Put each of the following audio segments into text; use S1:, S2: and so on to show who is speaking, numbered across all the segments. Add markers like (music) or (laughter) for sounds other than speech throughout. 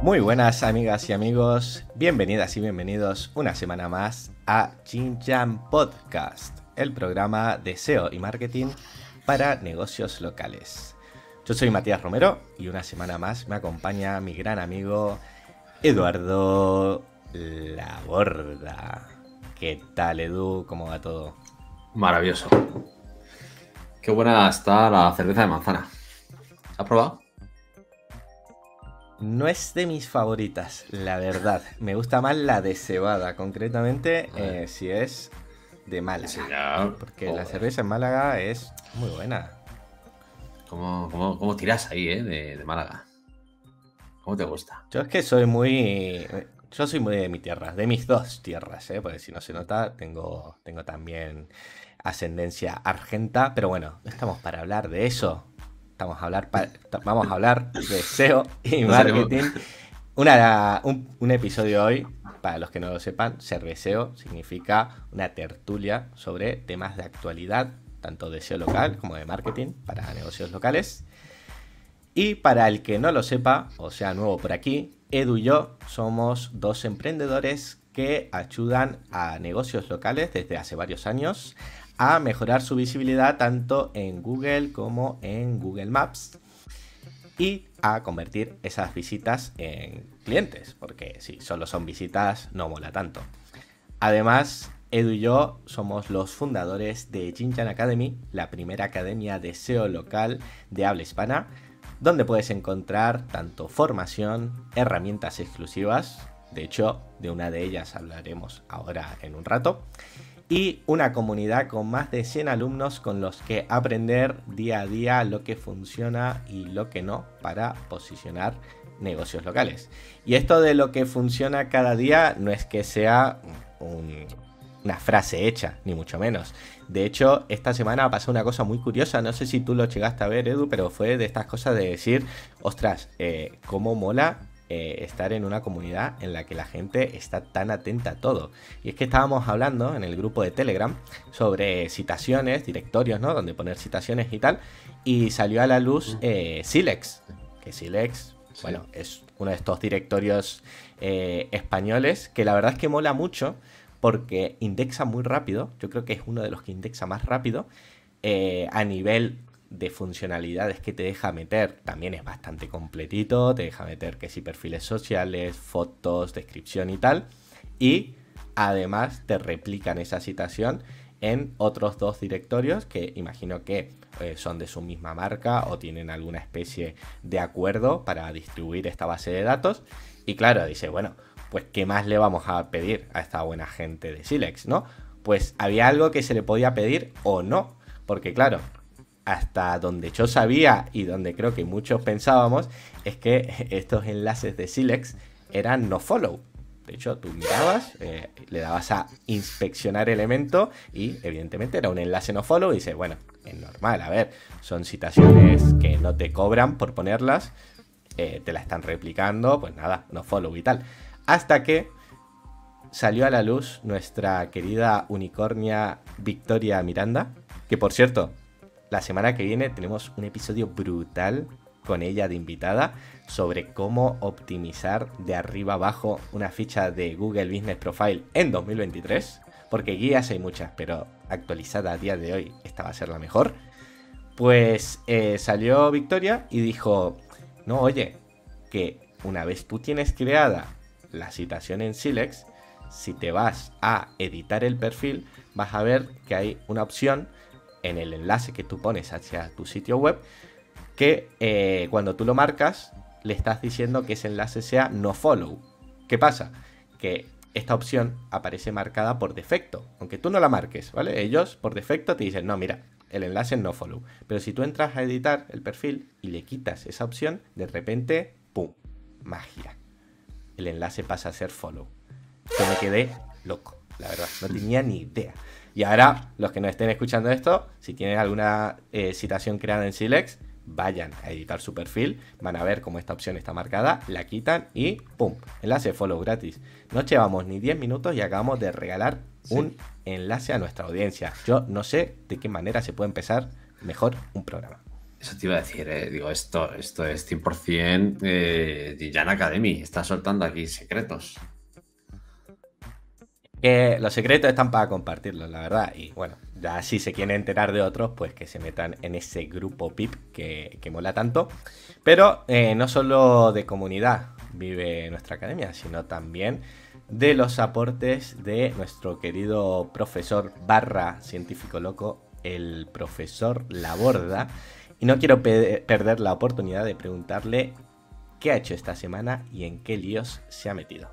S1: Muy buenas amigas y amigos, bienvenidas y bienvenidos una semana más a Chinchan Podcast, el programa de SEO y marketing para negocios locales. Yo soy Matías Romero y una semana más me acompaña mi gran amigo Eduardo Laborda. ¿Qué tal Edu? ¿Cómo va todo?
S2: Maravilloso. Qué buena está la cerveza de manzana. ¿Has probado?
S1: No es de mis favoritas, la verdad. Me gusta más la de cebada, concretamente eh, si es de Málaga. Porque oh, la eh. cerveza en Málaga es muy buena. ¿Cómo, cómo, tirás ahí, eh, de, Málaga? ¿Cómo te gusta? Yo es que soy muy... Yo soy muy de mi tierra, de mis dos tierras, eh, porque si no se nota, tengo, tengo también ascendencia argenta, pero bueno, estamos para hablar de eso a hablar, vamos a hablar de SEO (laughs) y marketing. Una, un, episodio hoy, para los que no lo sepan, cerveceo significa una tertulia sobre temas de actualidad, tanto de SEO local como de marketing para negocios locales. Y para el que no lo sepa, o sea, nuevo por aquí, Edu y yo somos dos emprendedores que ayudan a negocios locales desde hace varios años a mejorar su visibilidad tanto en Google como en Google Maps y a convertir esas visitas en clientes, porque si solo son visitas no mola tanto. Además, Edu y yo somos los fundadores de Chinchan Academy, la primera academia de SEO local de habla hispana, donde puedes encontrar tanto formación, herramientas exclusivas, de hecho, de una de ellas hablaremos ahora en un rato, y una comunidad con más de 100 alumnos con los que aprender día a día lo que funciona y lo que no para posicionar negocios locales. Y esto de lo que funciona cada día no es que sea una frase hecha, ni mucho menos. De hecho, esta semana pasó una cosa muy curiosa, no sé si tú lo llegaste a ver, Edu, pero fue de estas cosas de decir, ostras, eh, ¿cómo mola eh, estar en una comunidad en la que la gente está tan atenta a todo. Y es que estábamos hablando en el grupo de Telegram sobre citaciones, directorios, ¿no? Donde poner citaciones y tal. Y salió a la luz eh, Silex, que Silex, bueno, es uno de estos directorios eh, españoles que la verdad es que mola mucho porque indexa muy rápido. Yo creo que es uno de los que indexa más rápido. a nivel de funcionalidades que te deja meter también es bastante completito, te deja meter que si perfiles sociales, fotos, descripción y tal. Y además te replican esa citación en otros dos directorios que imagino que eh, son de su misma marca o tienen alguna especie de acuerdo para distribuir esta base de datos. Y claro, dice, bueno, pues ¿qué más le vamos a pedir a esta buena gente de Silex, no? Pues había algo que se le podía pedir o no, porque claro, hasta donde yo sabía y donde creo que muchos pensábamos, es que estos enlaces de Silex eran no follow. De hecho, tú mirabas, eh, le dabas a inspeccionar elemento y evidentemente era un enlace no follow y dices, bueno, es normal, a ver, son citaciones que no te cobran por ponerlas, eh, te la están replicando, pues nada, no follow y tal. Hasta que salió a la luz nuestra querida unicornia Victoria Miranda, que por cierto, la semana que viene tenemos un episodio brutal con ella de invitada sobre cómo optimizar de arriba abajo una ficha de Google Business Profile en 2023, porque guías hay muchas, pero actualizada a día de hoy esta va a ser la mejor. Pues eh, salió Victoria y dijo, no, oye, que una vez tú tienes creada la citación en Silex, si te vas a editar el perfil, vas a ver que hay una opción en el enlace que tú pones hacia tu sitio web, que eh, cuando tú lo marcas, le estás diciendo que ese enlace sea no follow. ¿Qué pasa? Que esta opción aparece marcada por defecto, aunque tú no la marques, ¿vale? Ellos por defecto te dicen, no, mira, el enlace no follow. Pero si tú entras a editar el perfil y le quitas esa opción, de repente, ¡pum! Magia. El enlace pasa a ser follow. Yo me quedé loco, la verdad. No tenía ni idea. Y ahora, los que nos estén escuchando esto, si tienen alguna eh, citación creada en Silex, vayan a editar su perfil, van a ver cómo esta opción está marcada, la quitan y ¡pum! Enlace follow gratis. No llevamos ni 10 minutos y acabamos de regalar un enlace a nuestra audiencia. Yo no sé de qué manera se puede empezar mejor un programa.
S2: Eso te iba a decir, eh, digo, esto, esto es 100% eh, Jan Academy, está soltando aquí secretos los
S1: secretos están para compartirlos, la verdad. Y bueno, ya si se quieren enterar de otros, pues que se metan en ese grupo PIP que, mola tanto. Pero eh, no solo de comunidad vive nuestra academia, sino también de los aportes de nuestro querido profesor barra científico loco, el profesor Laborda. Y no quiero perder la oportunidad de preguntarle qué ha hecho esta semana y en qué líos se ha metido.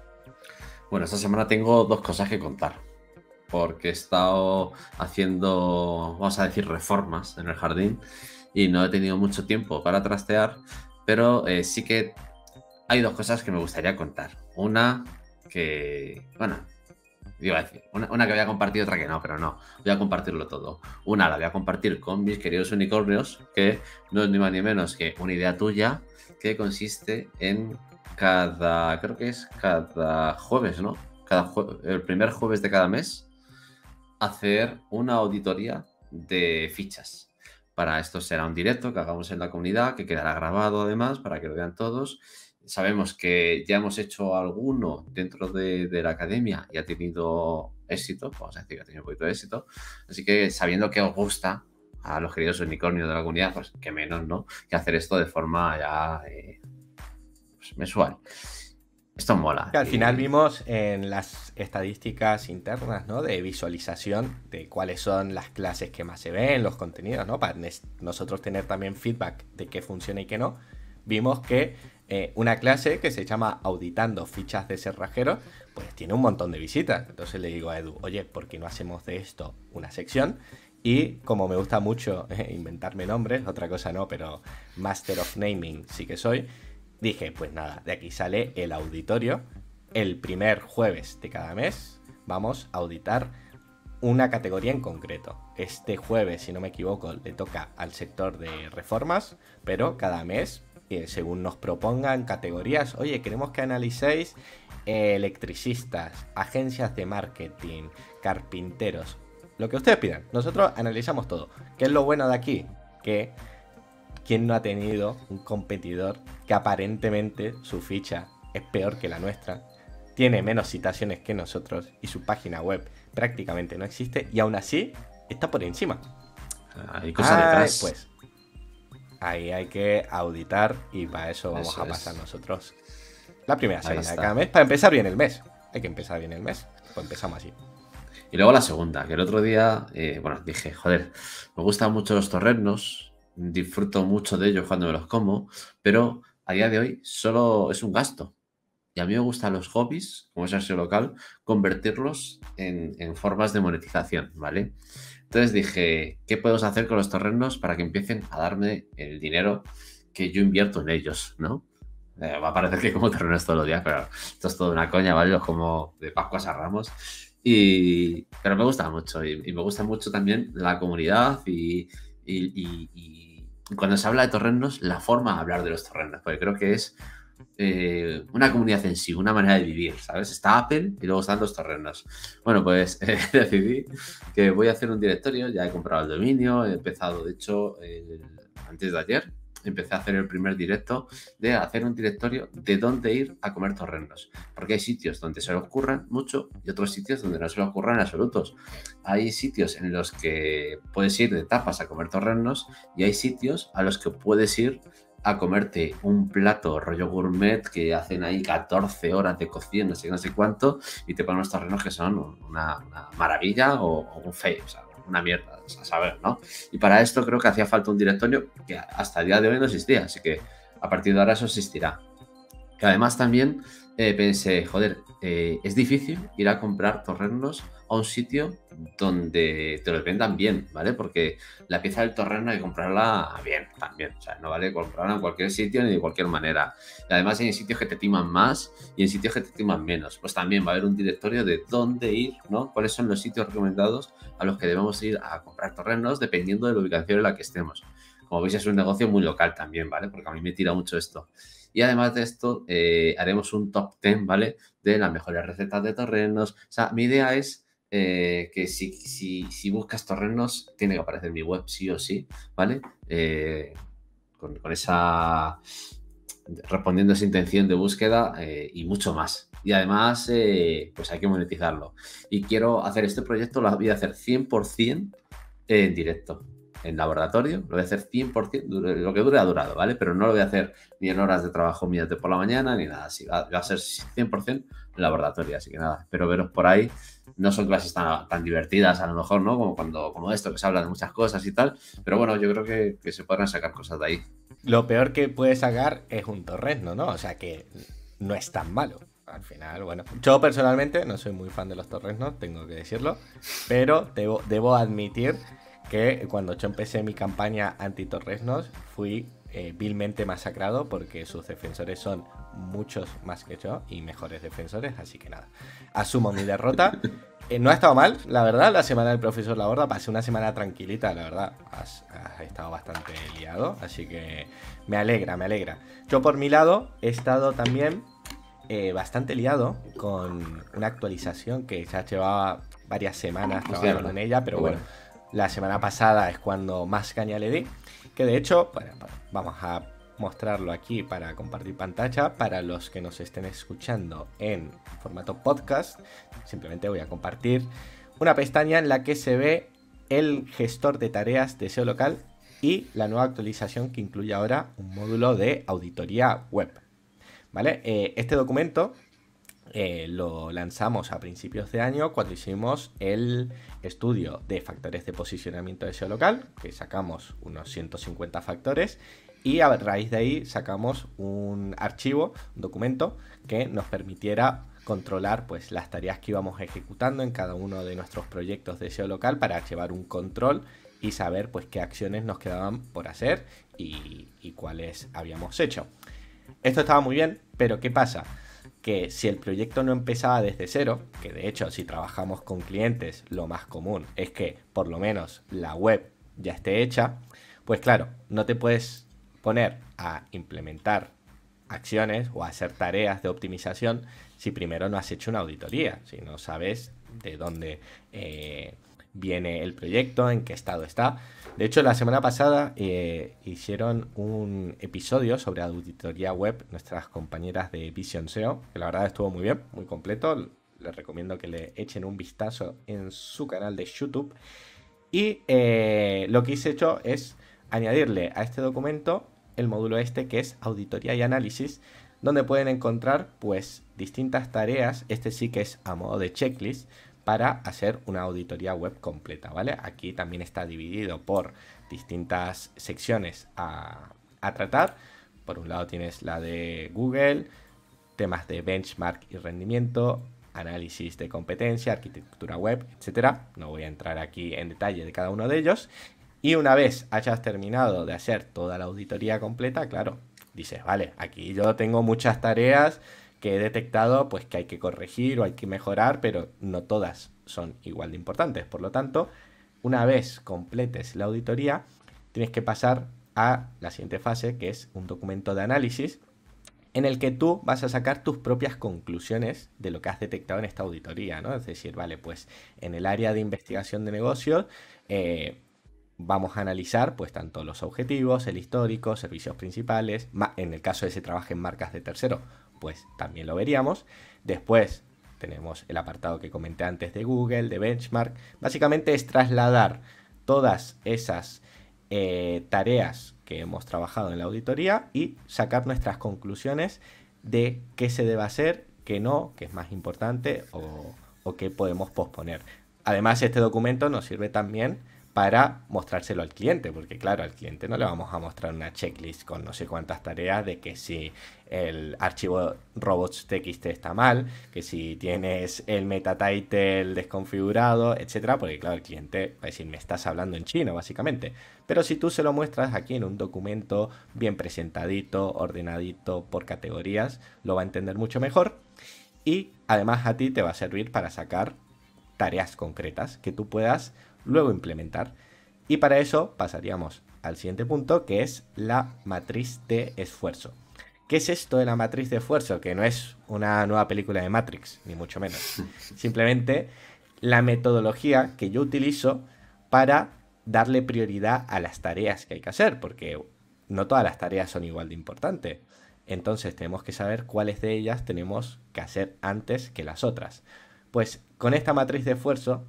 S2: Bueno, esta semana tengo dos cosas que contar. Porque he estado haciendo, vamos a decir, reformas en el jardín y no he tenido mucho tiempo para trastear, pero eh, sí que hay dos cosas que me gustaría contar. Una que, bueno, iba a decir, una, una que había compartido, otra que no, pero no, voy a compartirlo todo. Una la voy a compartir con mis queridos unicornios, que no es ni más ni menos que una idea tuya que consiste en cada, creo que es cada jueves, ¿no? Cada el primer jueves de cada mes, hacer una auditoría de fichas. Para esto será un directo que hagamos en la comunidad, que quedará grabado además para que lo vean todos. Sabemos que ya hemos hecho alguno dentro de, la academia y ha tenido éxito, vamos a decir que ha tenido un poquito de éxito. Así que sabiendo que os gusta a los queridos unicornios de la comunidad, pues que menos, ¿no? Que hacer esto de forma ya eh, pues, mensual. Esto mola. al final vimos
S1: en las estadísticas internas, ¿no? De visualización de cuáles son las clases que más se ven, los contenidos, ¿no? Para nosotros tener también feedback de qué funciona y qué no. Vimos que eh, una clase que se llama Auditando fichas de cerrajero, pues tiene un montón de visitas. Entonces le digo a Edu, oye, ¿por qué no hacemos de esto una sección? Y como me gusta mucho (laughs) eh, inventarme nombres, otra cosa no, pero Master of Naming sí que soy dije, pues nada, de aquí sale el auditorio. El primer jueves de cada mes vamos a auditar una categoría en concreto. Este jueves, si no me equivoco, le toca al sector de reformas, pero cada mes, eh, según nos propongan categorías, oye, queremos que analicéis eh, electricistas, agencias de marketing, carpinteros, lo que ustedes pidan. Nosotros analizamos todo. ¿Qué es lo bueno de aquí? Que ¿quién no ha tenido un competidor que aparentemente su ficha es peor que la nuestra? Tiene menos citaciones que nosotros y su página web prácticamente no existe y aún así está por encima. Ah, hay cosas ah, detrás. Pues ahí hay que auditar y para eso vamos a pasar nosotros. La primera semana de cada mes, para empezar bien el mes. Hay que empezar bien el mes, pues empezamos así. Y luego la
S2: segunda, que el otro día, eh, bueno, dije, joder, me gustan mucho los torrenos, disfruto mucho de ellos cuando me los como, pero a día de hoy solo es un gasto. Y a mí me gustan los hobbies, como es ser local, convertirlos en, en formas de monetización, ¿vale? Entonces dije, ¿qué podemos hacer con los terrenos para que empiecen a darme el dinero que yo invierto en ellos, ¿no? Eh, va a parecer que como terrenos todos los días, pero esto es toda una coña, ¿vale? Los como de Pascuas a Ramos. Y, pero me gusta mucho y, me gusta mucho también la comunidad y cuando se habla de terrenos, la forma de hablar de los terrenos, porque creo que es eh, una comunidad en sí, una manera de vivir, ¿sabes? Está Apple y luego están los terrenos. Bueno, pues (laughs) eh, decidí que voy a hacer un directorio, ya he comprado el dominio, he empezado, de hecho, antes de ayer, empecé a hacer el primer directo de hacer un directorio de dónde ir a comer torrenos. Porque hay sitios donde se le ocurran mucho y otros sitios donde no se le ocurran absolutos. Hay sitios en los que puedes ir de tapas a comer torrenos y hay sitios a los que puedes ir a comerte un plato rollo gourmet que hacen ahí 14 horas de cocina, no sé, no sé cuánto, y te ponen estos torrenos que son una, maravilla o, un fail, O sea, una mierda, a saber, ¿no? Y para esto creo que hacía falta un directorio que hasta el día de hoy no existía, así que a partir de ahora eso existirá. Que además también eh, pensé, joder, eh, es difícil ir a comprar torrenos a un sitio donde te los vendan bien, ¿vale? Porque la pieza del torreno hay que comprarla bien también, o sea, no vale comprarla en cualquier sitio ni de cualquier manera. Y además hay sitios que te timan más y en sitios que te timan menos. Pues también va a haber un directorio de dónde ir, ¿no? Cuáles son los sitios recomendados a los que debemos ir a comprar torrenos dependiendo de la ubicación en la que estemos. Como veis, es un negocio muy local también, ¿vale? Porque a mí me tira mucho esto. Y además de esto, eh, haremos un top 10, ¿vale? De las mejores recetas de torrenos. O sea, mi idea es eh, que si, si, buscas torrenos, tiene que aparecer mi web, sí o sí, ¿vale? Eh, con, esa. respondiendo a esa intención de búsqueda y mucho más, y además pues hay que monetizarlo. Y quiero hacer este proyecto, lo voy a hacer 100% en directo en laboratorio, lo voy a hacer 100%, lo que dure ha durado, ¿vale? Pero no lo voy a hacer ni en horas de trabajo mías por la mañana, ni nada así, va, a ser 100% en laboratorio, así que nada, espero veros por ahí, no son clases tan, divertidas a lo mejor, ¿no? Como cuando como esto, que se habla de muchas cosas y tal, pero bueno, yo creo que, se podrán sacar cosas de ahí.
S1: Lo peor que puedes sacar es un torrezno, ¿no? O sea que no es tan malo al final, bueno. Yo personalmente no soy muy fan de los torreznos, tengo que decirlo, pero debo, debo admitir que cuando yo empecé mi campaña anti-torresnos fui eh, vilmente masacrado porque sus defensores son muchos más que yo y mejores defensores, así que nada, asumo mi derrota. (laughs) Eh, no ha estado mal, la verdad, la semana del profesor La Borda. pasé una semana tranquilita, la verdad, Ha estado bastante liado, así que me alegra, me alegra. Yo por mi lado he estado también eh, bastante liado con una actualización que ya llevaba varias semanas trabajando en ella, pero bueno la semana pasada es cuando más caña le di, que de hecho, para vamos a mostrarlo aquí para compartir pantalla para los que nos estén escuchando en formato podcast. Simplemente voy a compartir una pestaña en la que se ve el gestor de tareas de SEO local y la nueva actualización que incluye ahora un módulo de auditoría web. ¿Vale? Eh, este documento eh, lo lanzamos a principios de año cuando hicimos el estudio de factores de posicionamiento de SEO local, que sacamos unos 150 factores y a raíz de ahí sacamos un archivo, un documento que nos permitiera controlar pues las tareas que íbamos ejecutando en cada uno de nuestros proyectos de SEO local para llevar un control y saber pues qué acciones nos quedaban por hacer y cuáles habíamos hecho. Esto estaba muy bien, pero ¿qué pasa? que si el proyecto no empezaba desde cero, que de hecho si trabajamos con clientes lo más común es que por lo menos la web ya esté hecha, pues claro, no te puedes poner a implementar acciones o hacer tareas de optimización si primero no has hecho una auditoría, si no sabes de dónde... Eh, viene el proyecto, en qué estado está. De hecho, la semana pasada eh, hicieron un episodio sobre auditoría web nuestras compañeras de Vision SEO, que la verdad estuvo muy bien, muy completo. Les recomiendo que le echen un vistazo en su canal de YouTube. Y eh, lo que hice hecho es añadirle a este documento el módulo este que es auditoría y análisis, donde pueden encontrar pues distintas tareas, este sí que es a modo de checklist, para hacer una auditoría web completa, ¿vale? Aquí también está dividido por distintas secciones a, tratar. Por un lado tienes la de Google, temas de benchmark y rendimiento, análisis de competencia, arquitectura web, etcétera No voy a entrar aquí en detalle de cada uno de ellos. Y una vez hayas terminado de hacer toda la auditoría completa, claro, dices, vale, aquí yo tengo muchas tareas, que he detectado pues que hay que corregir o hay que mejorar, pero no todas son igual de importantes. Por lo tanto, una vez completes la auditoría, tienes que pasar a la siguiente fase, que es un documento de análisis, en el que tú vas a sacar tus propias conclusiones de lo que has detectado en esta auditoría, ¿no? Es decir, vale, pues en el área de investigación de negocios eh, vamos a analizar pues tanto los objetivos, el histórico, servicios principales, en el caso de ese trabaje en marcas de terceros, pues también lo veríamos. Después tenemos el apartado que comenté antes de Google, de benchmark. Básicamente es trasladar todas esas eh, tareas que hemos trabajado en la auditoría y sacar nuestras conclusiones de qué se debe hacer, qué no, qué es más importante o, o qué podemos posponer. Además, este documento nos sirve también para mostrárselo al cliente, porque claro, al cliente no le vamos a mostrar una checklist con no sé cuántas tareas de que si el archivo robots.txt está mal, que si tienes el meta title desconfigurado, etcétera, porque claro, el cliente va a decir, me estás hablando en chino, básicamente. Pero si tú se lo muestras aquí en un documento bien presentadito, ordenadito por categorías, lo va a entender mucho mejor y además a ti te va a servir para sacar tareas concretas que tú puedas luego implementar. Y para eso pasaríamos al siguiente punto, que es la matriz de esfuerzo. ¿Qué es esto de la matriz de esfuerzo? Que no es una nueva película de Matrix, ni mucho menos. (laughs) Simplemente la metodología que yo utilizo para darle prioridad a las tareas que hay que hacer, porque no todas las tareas son igual de importantes. Entonces tenemos que saber cuáles de ellas tenemos que hacer antes que las otras. Pues con esta matriz de esfuerzo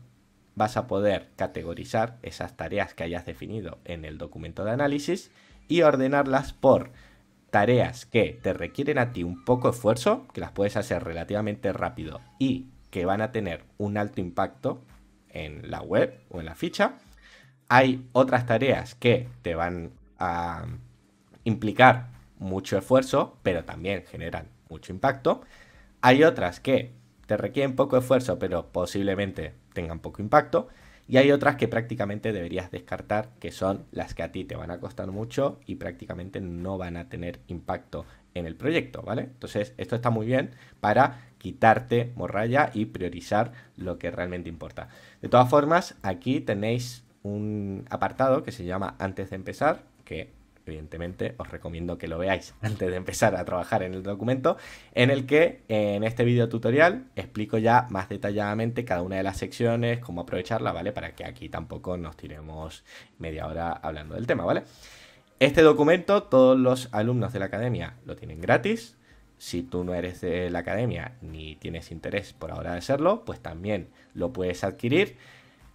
S1: vas a poder categorizar esas tareas que hayas definido en el documento de análisis y ordenarlas por tareas que te requieren a ti un poco de esfuerzo, que las puedes hacer relativamente rápido y que van a tener un alto impacto en la web o en la ficha. Hay otras tareas que te van a implicar mucho esfuerzo, pero también generan mucho impacto. Hay otras que te requieren poco esfuerzo, pero posiblemente tengan poco impacto. Y hay otras que prácticamente deberías descartar, que son las que a ti te van a costar mucho y prácticamente no van a tener impacto en el proyecto, ¿vale? Entonces, esto está muy bien para quitarte morralla y priorizar lo que realmente importa. De todas formas, aquí tenéis un apartado que se llama antes de empezar, que evidentemente os recomiendo que lo veáis (laughs) antes de empezar a trabajar en el documento, en el que en este video tutorial explico ya más detalladamente cada una de las secciones, cómo aprovecharla, ¿vale? Para que aquí tampoco nos tiremos media hora hablando del tema, ¿vale? Este documento todos los alumnos de la academia lo tienen gratis. Si tú no eres de la academia ni tienes interés por ahora de serlo, pues también lo puedes adquirir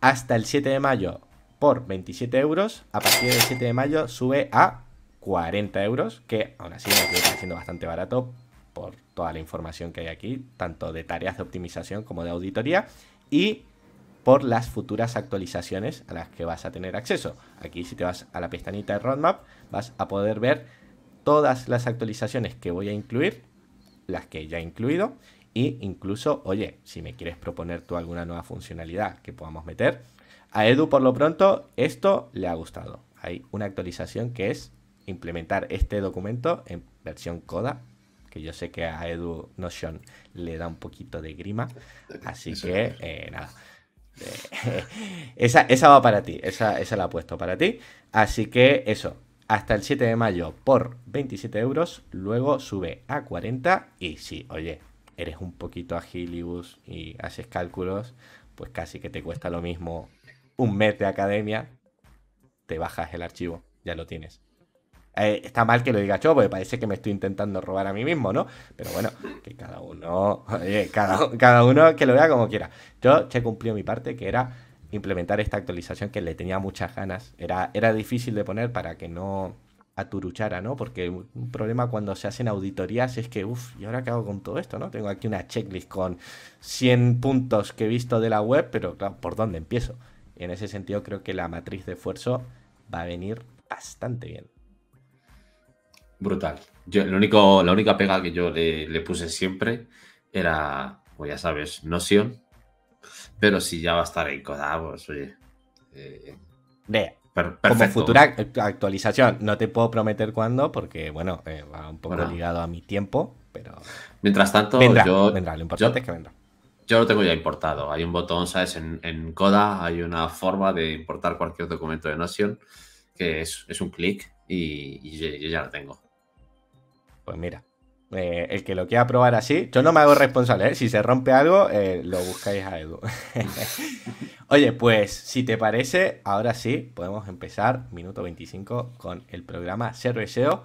S1: hasta el 7 de mayo por 27 euros. A partir del 7 de mayo sube a 40 euros, que aún así me estoy haciendo bastante barato por toda la información que hay aquí, tanto de tareas de optimización como de auditoría, y por las futuras actualizaciones a las que vas a tener acceso. Aquí si te vas a la pestañita de roadmap vas a poder ver todas las actualizaciones que voy a incluir, las que ya he incluido, e incluso, oye, si me quieres proponer tú alguna nueva funcionalidad que podamos meter, a Edu por lo pronto esto le ha gustado. Hay una actualización que es implementar este documento en versión coda, que yo sé que a Edu Notion le da un poquito de grima, así que eh, nada. Eh, (laughs) esa, va para ti, esa, esa la he puesto para ti. Así que eso, hasta el 7 de mayo por 27 euros, luego sube a 40 y si, oye, eres un poquito agilibus y haces cálculos, pues casi que te cuesta lo mismo un mes de academia, te bajas el archivo, ya lo tienes. Eh, está mal que lo diga yo, porque parece que me estoy intentando robar a mí mismo, ¿no? Pero bueno, que cada uno, cada, uno que lo vea como quiera. Yo he cumplido mi parte, que era implementar esta actualización que le tenía muchas ganas. Era, era difícil de poner para que no aturuchara, ¿no? Porque un problema cuando se hacen auditorías es que, uff, ¿y ahora qué hago con todo esto, no? Tengo aquí una checklist con 100 puntos que he visto de la web, pero claro, ¿por dónde empiezo? en ese sentido creo que la matriz de esfuerzo va a venir bastante bien.
S2: Brutal. Yo, único, la única pega que yo le, puse siempre era, pues ya sabes, Notion. Pero si ya va a estar en Coda, pues oye. de, eh, como futura
S1: actualización, no te puedo prometer cuándo, porque bueno, eh, va un poco ligado a mi tiempo, pero.
S2: Mientras tanto, vendrá, yo, lo importante yo, es que vendrá. Yo lo tengo ya importado. Hay un botón, ¿sabes? En, Coda hay una forma de importar cualquier documento de Notion, que es, un clic y, yo ya lo tengo. Pues mira, eh, el que lo quiera probar
S1: así, yo no me hago responsable, ¿eh? si se rompe algo, eh, lo buscáis a Edu. (laughs) Oye, pues si te parece, ahora sí podemos empezar, minuto 25, con el programa SEO.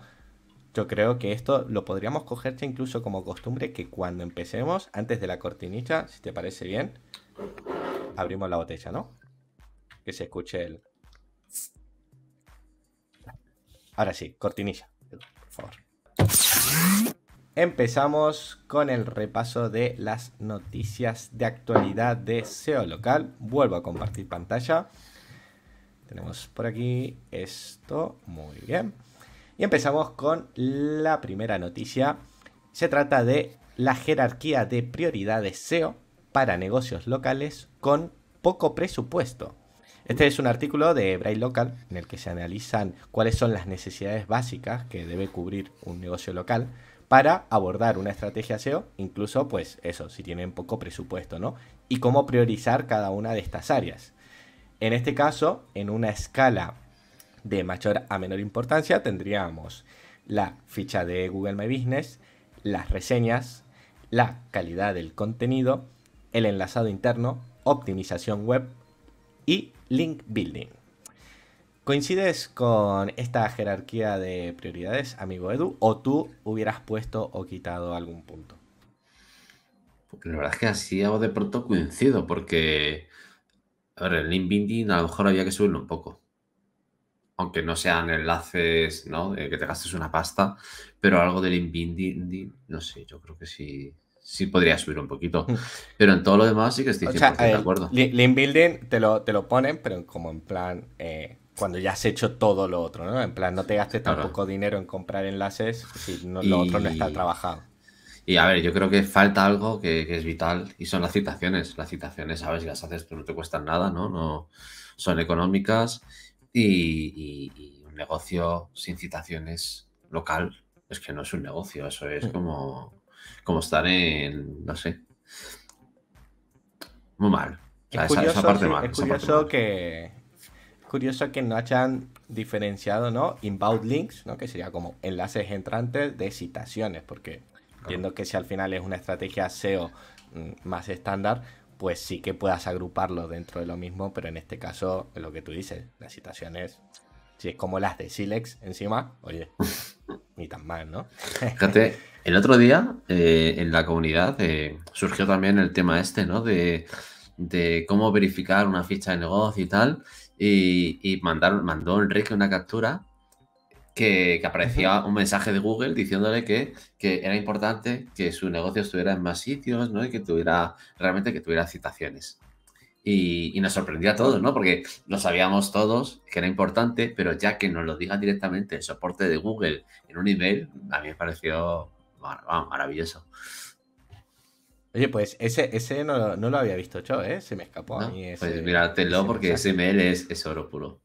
S1: Yo creo que esto lo podríamos coger incluso como costumbre que cuando empecemos, antes de la cortinilla, si te parece bien, abrimos la botella, ¿no? Que se escuche el... Ahora sí, cortinilla, por favor. Empezamos con el repaso de las noticias de actualidad de SEO local. Vuelvo a compartir pantalla. Tenemos por aquí esto. Muy bien. Y empezamos con la primera noticia. Se trata de la jerarquía de prioridades SEO para negocios locales con poco presupuesto. Este es un artículo de Braille Local en el que se analizan cuáles son las necesidades básicas que debe cubrir un negocio local para abordar una estrategia SEO, incluso pues eso, si tienen poco presupuesto, ¿no? Y cómo priorizar cada una de estas áreas. En este caso, en una escala de mayor a menor importancia, tendríamos la ficha de Google My Business, las reseñas, la calidad del contenido, el enlazado interno, optimización web y Link Building. ¿Coincides con esta jerarquía de prioridades, amigo Edu, o tú hubieras puesto o quitado algún punto?
S2: La verdad es que así hago de pronto coincido, porque a ver, el link building a lo mejor había que subirlo un poco. Aunque no sean enlaces, ¿no? De eh, que te gastes una pasta, pero algo del link building, no sé, yo creo que sí sí podría subir un poquito. Mm. Pero en todo lo demás sí que estoy 100% o de eh, acuerdo.
S1: Lean Building te lo, ponen, pero como en plan, eh, cuando ya has hecho todo lo otro, ¿no? En plan, no te gastes tampoco dinero en comprar enlaces si lo otro no está trabajado.
S2: Y a ver, yo creo que falta algo que, es vital y son las citaciones. Las citaciones, sabes, las haces, tú no te cuestan nada, ¿no? no son económicas y un negocio sin citaciones local es que no es un negocio, eso es mm. como como estar en, no sé, muy mal. es, ah, curioso, parte curioso,
S1: que, curioso que no hayan diferenciado, ¿no? Inbound links, ¿no? Que sería como enlaces entrantes de citaciones, porque entiendo que si al final es una estrategia SEO mm, más estándar, pues sí que puedas agruparlo dentro de lo mismo, pero en este caso, lo que tú dices, las citaciones, si es como las de Silex encima, oye, (laughs) ni tan mal, ¿no?
S2: Fíjate, el otro día eh, en la comunidad eh, surgió también el tema este, ¿no? De, cómo verificar una ficha de negocio y tal. Y, mandaron, mandó Enrique una captura que, aparecía un mensaje de Google diciéndole que, que, era importante que su negocio estuviera en más sitios, ¿no? Y que tuviera, realmente que tuviera citaciones. Y, nos sorprendió a todos, ¿no? Porque lo sabíamos todos que era importante, pero ya que nos lo diga directamente el soporte de Google en un email, a mí me pareció maravilloso.
S1: Oye, pues ese, ese no, lo había visto yo, ¿eh? Se me escapó a mí pues ese, Pues
S2: míratelo porque SML es, es, oro puro.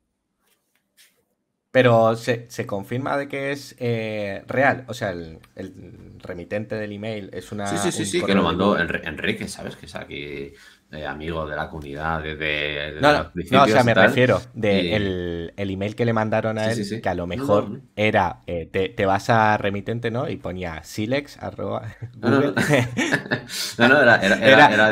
S1: Pero se, confirma de que es eh, real. O sea, el, remitente del email es una. Sí, sí, sí, que lo mandó Enrique,
S2: ¿sabes? Que es aquí eh, amigo de la comunidad desde, no, No, o sea, me refiero del
S1: el, email que le mandaron a él, que a lo mejor era eh, te, vas a remitente, ¿no? Y ponía silex arroba. (laughs) (laughs)
S2: No, no, era,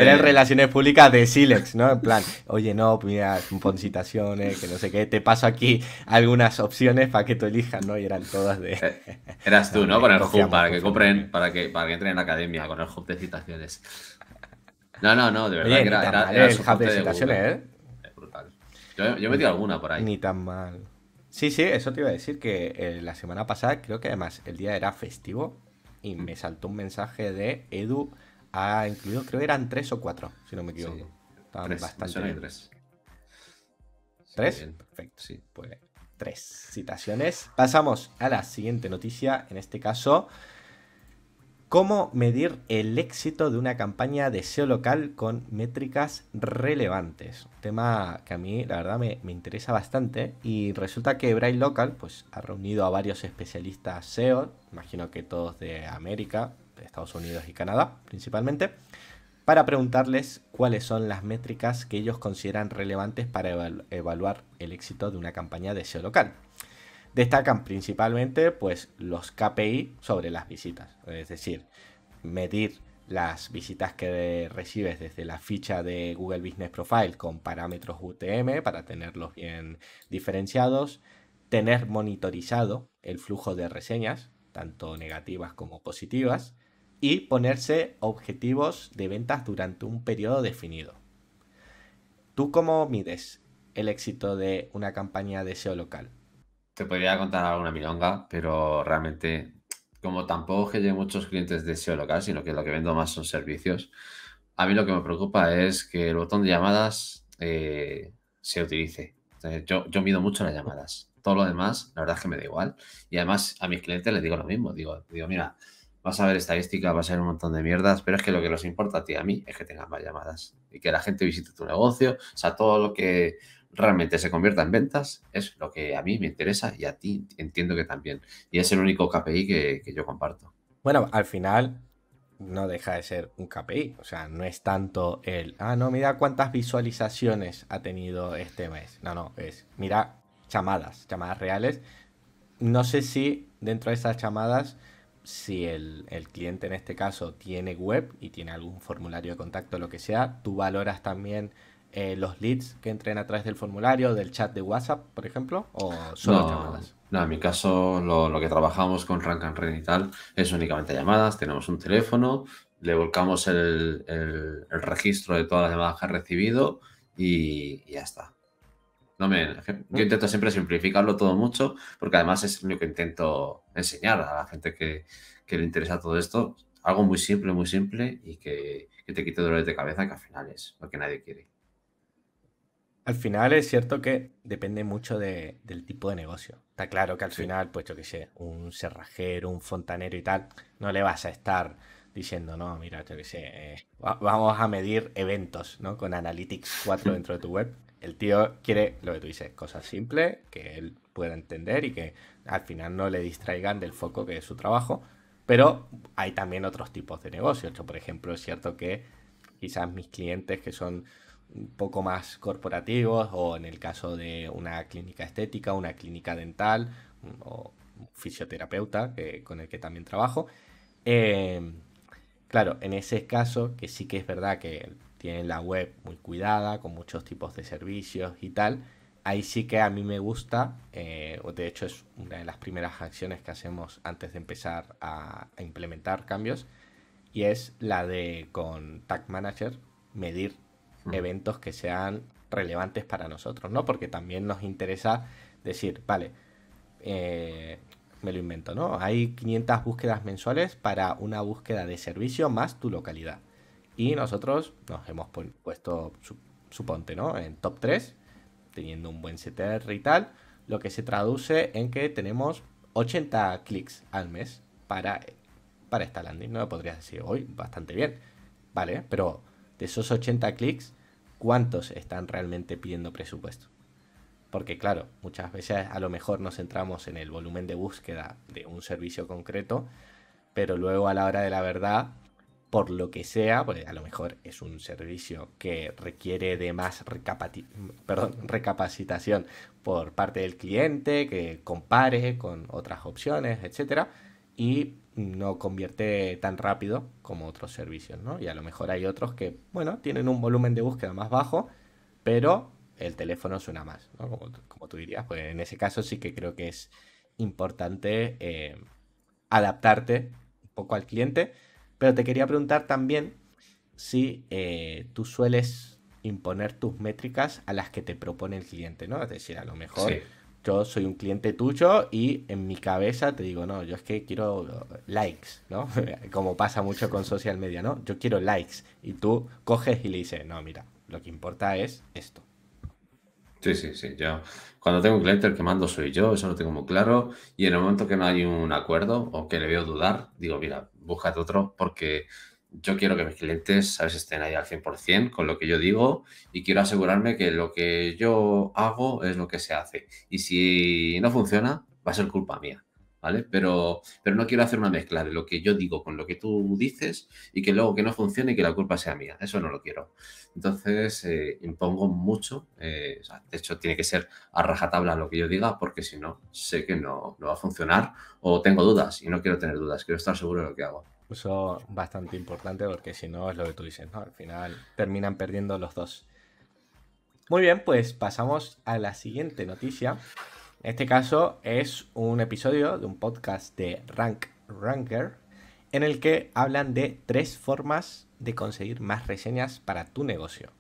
S2: de... relaciones
S1: públicas de silex, ¿no? En plan, oye, no, mira, pon citaciones, que no sé qué, te paso aquí algunas opciones para que tú elijas, ¿no? Y eran todas de.
S2: Eh, eras tú, (laughs) ¿no? Con el hub, para que compren, para que, para que entren en la academia, con el hub de citaciones.
S1: No, no, no, de verdad Oye, que era, era, eh, el hub de citaciones, ¿eh? Es brutal.
S2: Yo, he metido alguna por ahí.
S1: Ni tan mal. Sí, sí, eso te iba a decir que eh, la semana pasada, creo que además el día era festivo y mm. me saltó un mensaje de Edu ha incluido, creo que eran tres o cuatro, si no me equivoco. Estaban tres, bastante. Tres. ¿Tres? Perfecto. Sí. Pues tres citaciones. Pasamos a la siguiente noticia, en este caso ¿Cómo medir el éxito de una campaña de SEO local con métricas relevantes? Un tema que a mí, la verdad, me, interesa bastante. Y resulta que Braille Local pues, ha reunido a varios especialistas SEO, imagino que todos de América, de Estados Unidos y Canadá principalmente, para preguntarles cuáles son las métricas que ellos consideran relevantes para evaluar el éxito de una campaña de SEO local. Destacan principalmente pues, los KPI sobre las visitas, es decir, medir las visitas que recibes desde la ficha de Google Business Profile con parámetros UTM para tenerlos bien diferenciados, tener monitorizado el flujo de reseñas, tanto negativas como positivas, y ponerse objetivos de ventas durante un periodo definido. ¿Tú cómo mides el éxito de una campaña de SEO local?
S2: te podría contar alguna milonga, pero realmente, como tampoco que lleve muchos clientes de SEO local, sino que lo que vendo más son servicios, a mí lo que me preocupa es que el botón de llamadas eh, se utilice. yo, mido mucho las llamadas. Todo lo demás, la verdad es que me da igual. Y además a mis clientes les digo lo mismo. Digo, digo mira, vas a ver estadística, vas a ver un montón de mierdas, pero es que lo que nos importa a ti y a mí es que tengas más llamadas y que la gente visite tu negocio. O sea, todo lo que realmente se convierta en ventas es lo que a mí me interesa y a ti entiendo que también. Y es el único KPI que, que yo comparto. Bueno, al final no deja
S1: de ser un KPI. O sea, no es tanto el, ah, no, mira cuántas visualizaciones ha tenido este mes. No, no, es, mira, llamadas, llamadas reales. No sé si dentro de esas llamadas, si el, el cliente en este caso tiene web y tiene algún formulario de contacto, lo que sea, tú valoras también eh, los leads que entren a través del formulario, del chat de WhatsApp, por ejemplo, o solo llamadas?
S2: No, en mi caso, lo, que trabajamos con Rank and y tal es únicamente llamadas. Tenemos un teléfono, le volcamos el, registro de todas las llamadas que ha recibido y, ya está. No me, yo intento siempre simplificarlo todo mucho, porque además es lo que intento enseñar a la gente que, le interesa todo esto. Algo muy simple, muy simple y que, que te quite dolores de cabeza, que al final es lo que nadie quiere
S1: al final es cierto que depende mucho del tipo de negocio. Está claro que al final, pues yo que sé, un cerrajero, un fontanero y tal, no le vas a estar diciendo, no, mira, yo qué sé, eh, vamos a medir eventos, ¿no? Con Analytics 4 (laughs) dentro de tu web. El tío quiere, lo que tú dices, cosas simples que él pueda entender y que al final no le distraigan del foco que es su trabajo. Pero hay también otros tipos de negocios. Yo, por ejemplo, es cierto que quizás mis clientes que son un poco más corporativos o en el caso de una clínica estética, una clínica dental o fisioterapeuta eh, con el que también trabajo. Em, claro, en ese caso que sí que es verdad que tienen la web muy cuidada, con muchos tipos de servicios y tal, ahí sí que a mí me gusta, eh, o de hecho es una de las primeras acciones que hacemos antes de empezar a, a implementar cambios, y es la de con Tag Manager medir eventos que sean relevantes para nosotros, ¿no? Porque también nos interesa decir, vale, eh, me lo invento, ¿no? Hay 500 búsquedas mensuales para una búsqueda de servicio más tu localidad. Y nosotros nos hemos puesto, su suponte, ¿no? En top 3, teniendo un buen CTR y tal, lo que se traduce en que tenemos 80 clics al mes para, para esta landing, ¿no? Podrías decir, hoy bastante bien, ¿vale? Pero de esos 80 clics, ¿cuántos están realmente pidiendo presupuesto? Porque claro, muchas veces a lo mejor nos centramos en el volumen de búsqueda de un servicio concreto, pero luego a la hora de la verdad, por lo que sea, pues a lo mejor es un servicio que requiere de más (laughs) recapacitación por parte del cliente, que compare con otras opciones, etc. Y no convierte tan rápido como otros servicios, ¿no? Y a lo mejor hay otros que, bueno, tienen un volumen de búsqueda más bajo, pero el teléfono suena más, ¿no? Como, tú dirías, pues en ese caso sí que creo que es importante eh, adaptarte un poco al cliente, pero te quería preguntar también si eh, tú sueles imponer tus métricas a las que te propone el cliente, ¿no? Es decir, a lo mejor yo soy un cliente tuyo y en mi cabeza te digo, no, yo es que quiero uh, likes, ¿no? (laughs) Como pasa mucho con social media, ¿no? Yo quiero likes. Y tú coges y le dices, no, mira, lo que importa es esto.
S2: Sí, sí, sí. Yo, cuando tengo un cliente, el que mando soy yo, eso lo tengo muy claro. Y en el momento que no hay un acuerdo o que le veo dudar, digo, mira, búscate otro porque yo quiero que mis clientes ¿sabes? estén ahí al 100% con lo que yo digo y quiero asegurarme que lo que yo hago es lo que se hace. Y si no funciona, va a ser culpa mía. ¿Vale? Pero, pero no quiero hacer una mezcla de lo que yo digo con lo que tú dices y que luego que no funcione y que la culpa sea mía. Eso no lo quiero. Entonces, eh, impongo mucho. Eh, de hecho, tiene que ser a rajatabla lo que yo diga porque si no, sé que no va a funcionar o tengo dudas y no quiero tener dudas. Quiero estar seguro de lo que hago
S1: eso bastante importante porque si no es lo que tú dices, ¿no? Al final terminan perdiendo los dos. Muy bien, pues pasamos a la siguiente noticia. En este caso es un episodio de un podcast de Rank Ranker en el que hablan de tres formas de conseguir más reseñas para tu negocio.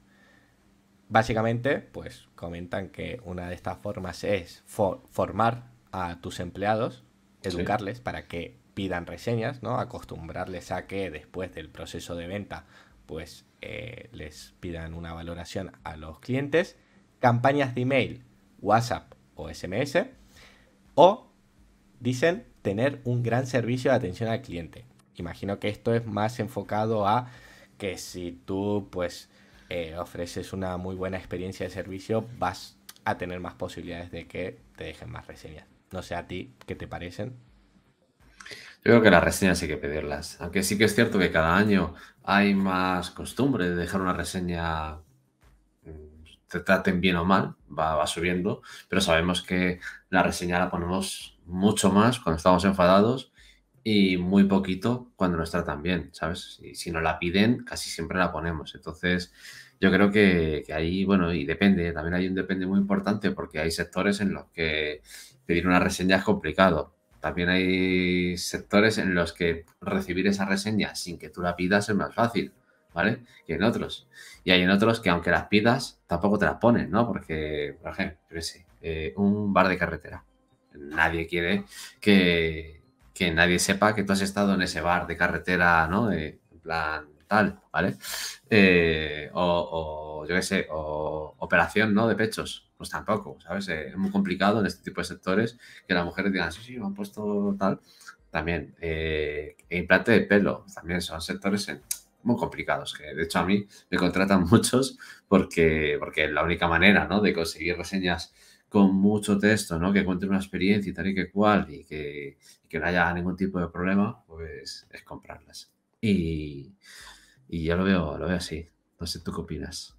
S1: Básicamente, pues comentan que una de estas formas es formar a tus empleados, educarles para que pidan reseñas, ¿no? Acostumbrarles a que después del proceso de venta, pues eh, les pidan una valoración a los clientes. Campañas de email, WhatsApp o SMS. O dicen tener un gran servicio de atención al cliente. Imagino que esto es más enfocado a que si tú pues eh, ofreces una muy buena experiencia de servicio, vas a tener más posibilidades de que te dejen más reseñas. No sé a ti qué te parecen.
S2: Yo creo que las reseñas hay que pedirlas, aunque sí que es cierto que cada año hay más costumbre de dejar una reseña, mm, te traten bien o mal, va, subiendo, pero sabemos que la reseña la ponemos mucho más cuando estamos enfadados y muy poquito cuando nos tratan bien, ¿sabes? Y si nos la piden, casi siempre la ponemos. Entonces, yo creo que, que ahí, bueno, y depende, también hay un depende muy importante porque hay sectores en los que pedir una reseña es complicado también hay sectores en los que recibir esa reseña sin que tú la pidas es más fácil, ¿vale? Que en otros. Y hay en otros que aunque las pidas, tampoco te las ponen, ¿no? Porque, por ejemplo, eh, un bar de carretera. Nadie quiere que, que nadie sepa que tú has estado en ese bar de carretera, ¿no? Eh, en plan, ¿vale? Eh, o, yo qué sé, o operación, ¿no? De pechos, pues tampoco, ¿sabes? Eh, es muy complicado en este tipo de sectores que las mujeres digan, sí, sí, me han puesto tal. También, eh, implante de pelo, también son sectores eh, muy complicados, que de hecho a mí me contratan (laughs) muchos porque, porque la única manera, ¿no? De conseguir reseñas con mucho texto, ¿no? Que cuente una experiencia y tal y que cual y que, que no haya ningún tipo de problema, pues es comprarlas. Y, y yo lo veo, lo veo así. No sé, ¿tú qué opinas?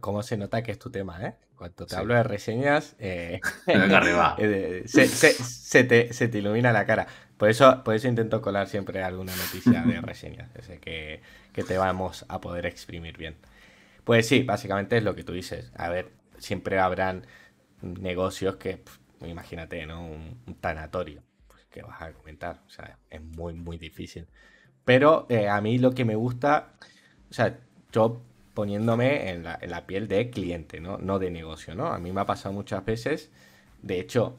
S2: ¿Cómo se
S1: nota que es tu tema, eh? Cuando te hablo de reseñas, eh, (laughs) (laughs) eh Se, te, ilumina la cara. Por eso, por eso intento colar siempre alguna noticia de (laughs) reseñas. que, que te vamos a poder exprimir bien. Pues sí, básicamente es lo que tú dices. A ver, siempre habrán negocios que, imagínate, ¿no? Un, tanatorio. Pues, ¿Qué vas a comentar? O sea, es muy, muy difícil. Pero eh, a mí lo que me gusta, o sea, yo poniéndome en la, piel de cliente, ¿no? no de negocio, ¿no? A mí me ha pasado muchas veces, de hecho,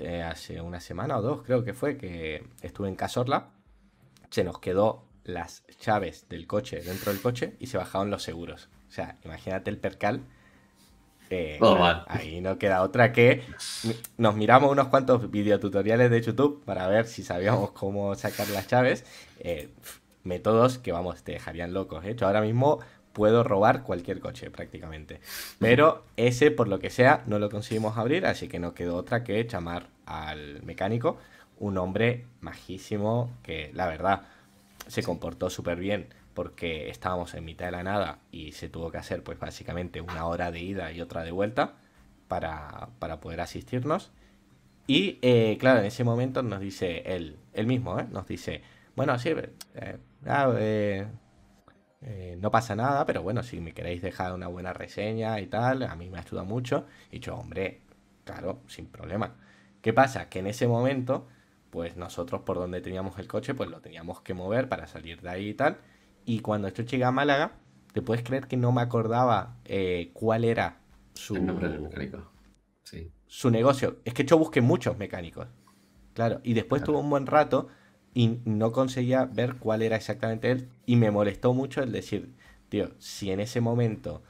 S1: eh, hace, una semana o dos creo que fue que estuve en Casorla, se nos quedó las llaves del coche dentro del coche y se bajaron los seguros. O sea, imagínate el percal ahí no queda otra que nos miramos unos cuantos videotutoriales de YouTube para ver si sabíamos cómo sacar las llaves eh, métodos que, vamos, te dejarían locos. ¿eh? ahora mismo puedo robar cualquier coche prácticamente. Pero ese, por lo que sea, no lo conseguimos abrir, así que no quedó otra que llamar al mecánico, un hombre majísimo que, la verdad, se comportó súper bien porque estábamos en mitad de la nada y se tuvo que hacer pues básicamente una hora de ida y otra de vuelta para, poder asistirnos. Y eh, claro, en ese momento nos dice él, él mismo, ¿eh? nos dice, bueno, sí, eh, ah, no pasa nada, pero bueno, si me queréis dejar una buena reseña y tal, a mí me ayuda mucho. Y yo, hombre, claro, sin problema. ¿Qué pasa? Que en ese momento, pues nosotros por donde teníamos el coche, pues lo teníamos que mover para salir de ahí y tal. Y cuando yo llegué a Málaga, te puedes creer que no me acordaba eh, cuál era su. mecánico. Su negocio. Es que yo busqué muchos mecánicos. Claro. Y después tuvo un buen rato y no conseguía ver cuál era exactamente él. Y me molestó mucho el decir, tío, si en ese momento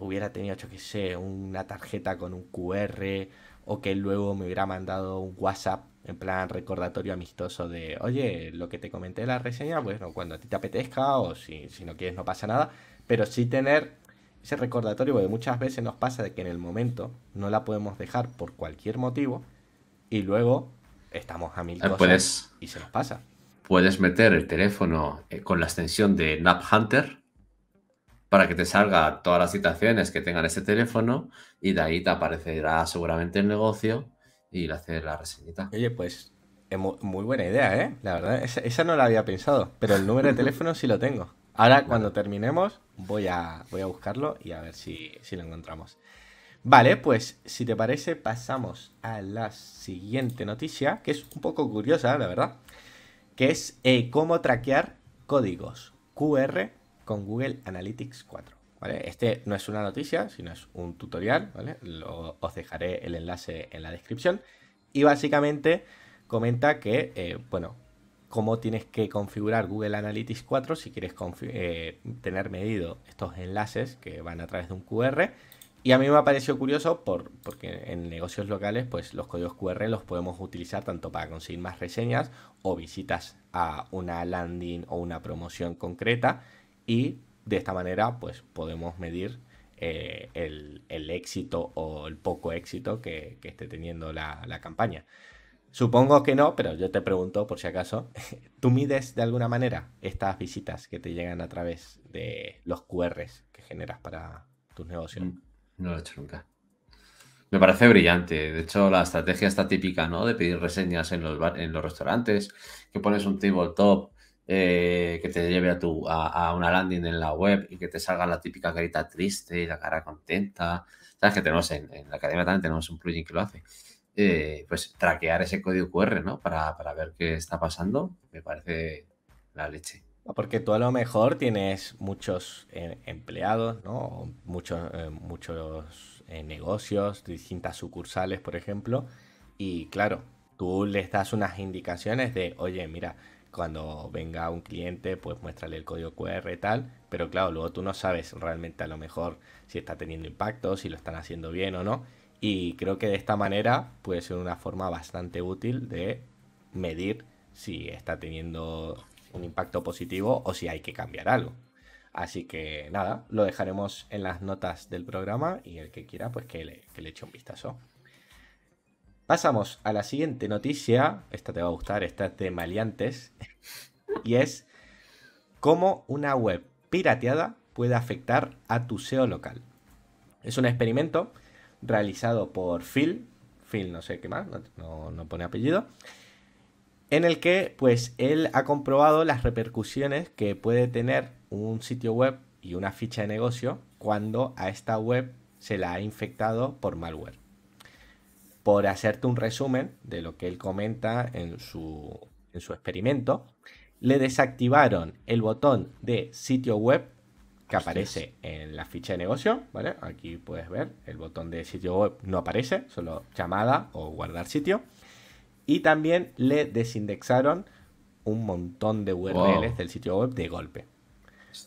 S1: hubiera tenido, yo qué sé, una tarjeta con un QR o que luego me hubiera mandado un WhatsApp en plan recordatorio amistoso de, oye, lo que te comenté en la reseña, bueno, cuando a ti te apetezca o si, no quieres no pasa nada, pero sí tener ese recordatorio, porque muchas veces nos pasa de que en el momento no la podemos dejar por cualquier motivo y luego estamos a mil ah, cosas y se nos pasa.
S2: Puedes meter el teléfono eh, con la extensión de Nap Hunter para que te salga todas las citaciones que tengan ese teléfono y de ahí te aparecerá seguramente el negocio y le hace la reseñita.
S1: Oye, pues es muy buena idea, ¿eh? La verdad, esa, no la había pensado,
S2: pero el número de (laughs) teléfono
S1: sí lo tengo. Ahora, cuando terminemos, voy a, voy a buscarlo y a ver si, lo encontramos. Vale, pues si te parece, pasamos a la siguiente noticia, que es un poco curiosa, la verdad, que es eh, cómo traquear códigos QR con Google Analytics 4. Este no es una noticia, sino es un tutorial, os dejaré el enlace en la descripción. Y básicamente comenta que, eh, bueno, cómo tienes que configurar Google Analytics 4 si quieres eh, tener medido estos enlaces que van a través de un QR. Y a mí me ha parecido curioso por, porque en negocios locales pues los códigos QR los podemos utilizar tanto para conseguir más reseñas o visitas a una landing o una promoción concreta y de esta manera, pues podemos medir eh, el, éxito o el poco éxito que, esté teniendo la, campaña. Supongo que no, pero yo te pregunto por si acaso, (laughs) ¿tú mides de alguna manera estas visitas que te llegan a través de los QRs que generas para tus negocios? Mm,
S2: no lo he hecho nunca. Me parece brillante. De hecho, la estrategia está típica, ¿no? De pedir reseñas en los, en los restaurantes, que pones un table top eh, que te lleve a, tu, a, una landing en la web y que te salga la típica carita triste y la cara contenta. Sabes que tenemos en, la academia también tenemos un plugin que lo hace. Eh, pues traquear ese código QR, ¿no? Para, para ver qué está pasando, me parece la leche. Ah, porque
S1: tú a lo mejor tienes muchos eh, empleados, ¿no? Muchos, muchos negocios, distintas sucursales, por ejemplo. Y claro, tú les das unas indicaciones de, oye, mira, cuando venga un cliente, pues muéstrale el código QR y tal, pero claro, luego tú no sabes realmente a lo mejor si está teniendo impacto, si lo están haciendo bien o no, y creo que de esta manera puede ser una forma bastante útil de medir si está teniendo un impacto positivo o si hay que cambiar algo. Así que nada, lo dejaremos en las notas del programa y el que quiera, pues que le, eche un vistazo. Pasamos a la siguiente noticia. Esta te va a gustar, esta es de Maleantes. Y es cómo una web pirateada puede afectar a tu SEO local. Es un experimento realizado por Phil, Phil no sé qué más, no, no pone apellido, en el que pues él ha comprobado las repercusiones que puede tener un sitio web y una ficha de negocio cuando a esta web se la ha infectado por malware por hacerte un resumen de lo que él comenta en su, experimento, le desactivaron el botón de sitio web que aparece en la ficha de negocio, ¿vale? Aquí puedes ver, el botón de sitio web no aparece, solo llamada o guardar sitio. Y también le desindexaron un montón de URLs del sitio web de golpe,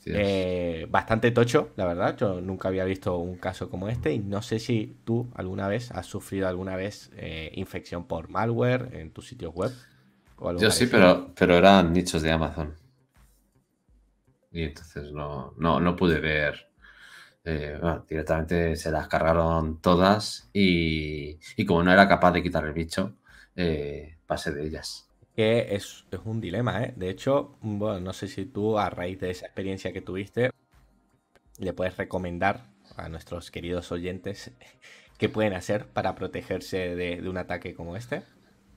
S1: eh, bastante tocho, la verdad. Yo nunca había visto un caso como este y no sé si tú alguna vez has sufrido alguna vez eh, infección por malware en
S2: tus sitios web. Yo sí, pero, pero eran nichos de Amazon. Y entonces no, pude ver. Eh, directamente se las cargaron todas y, y, como no era capaz de quitar el bicho, pasé de ellas
S1: es, un dilema, ¿eh? De hecho, bueno, no sé si tú a raíz de esa experiencia que tuviste, le puedes recomendar a nuestros queridos oyentes (laughs) qué pueden hacer para protegerse de, un ataque como este.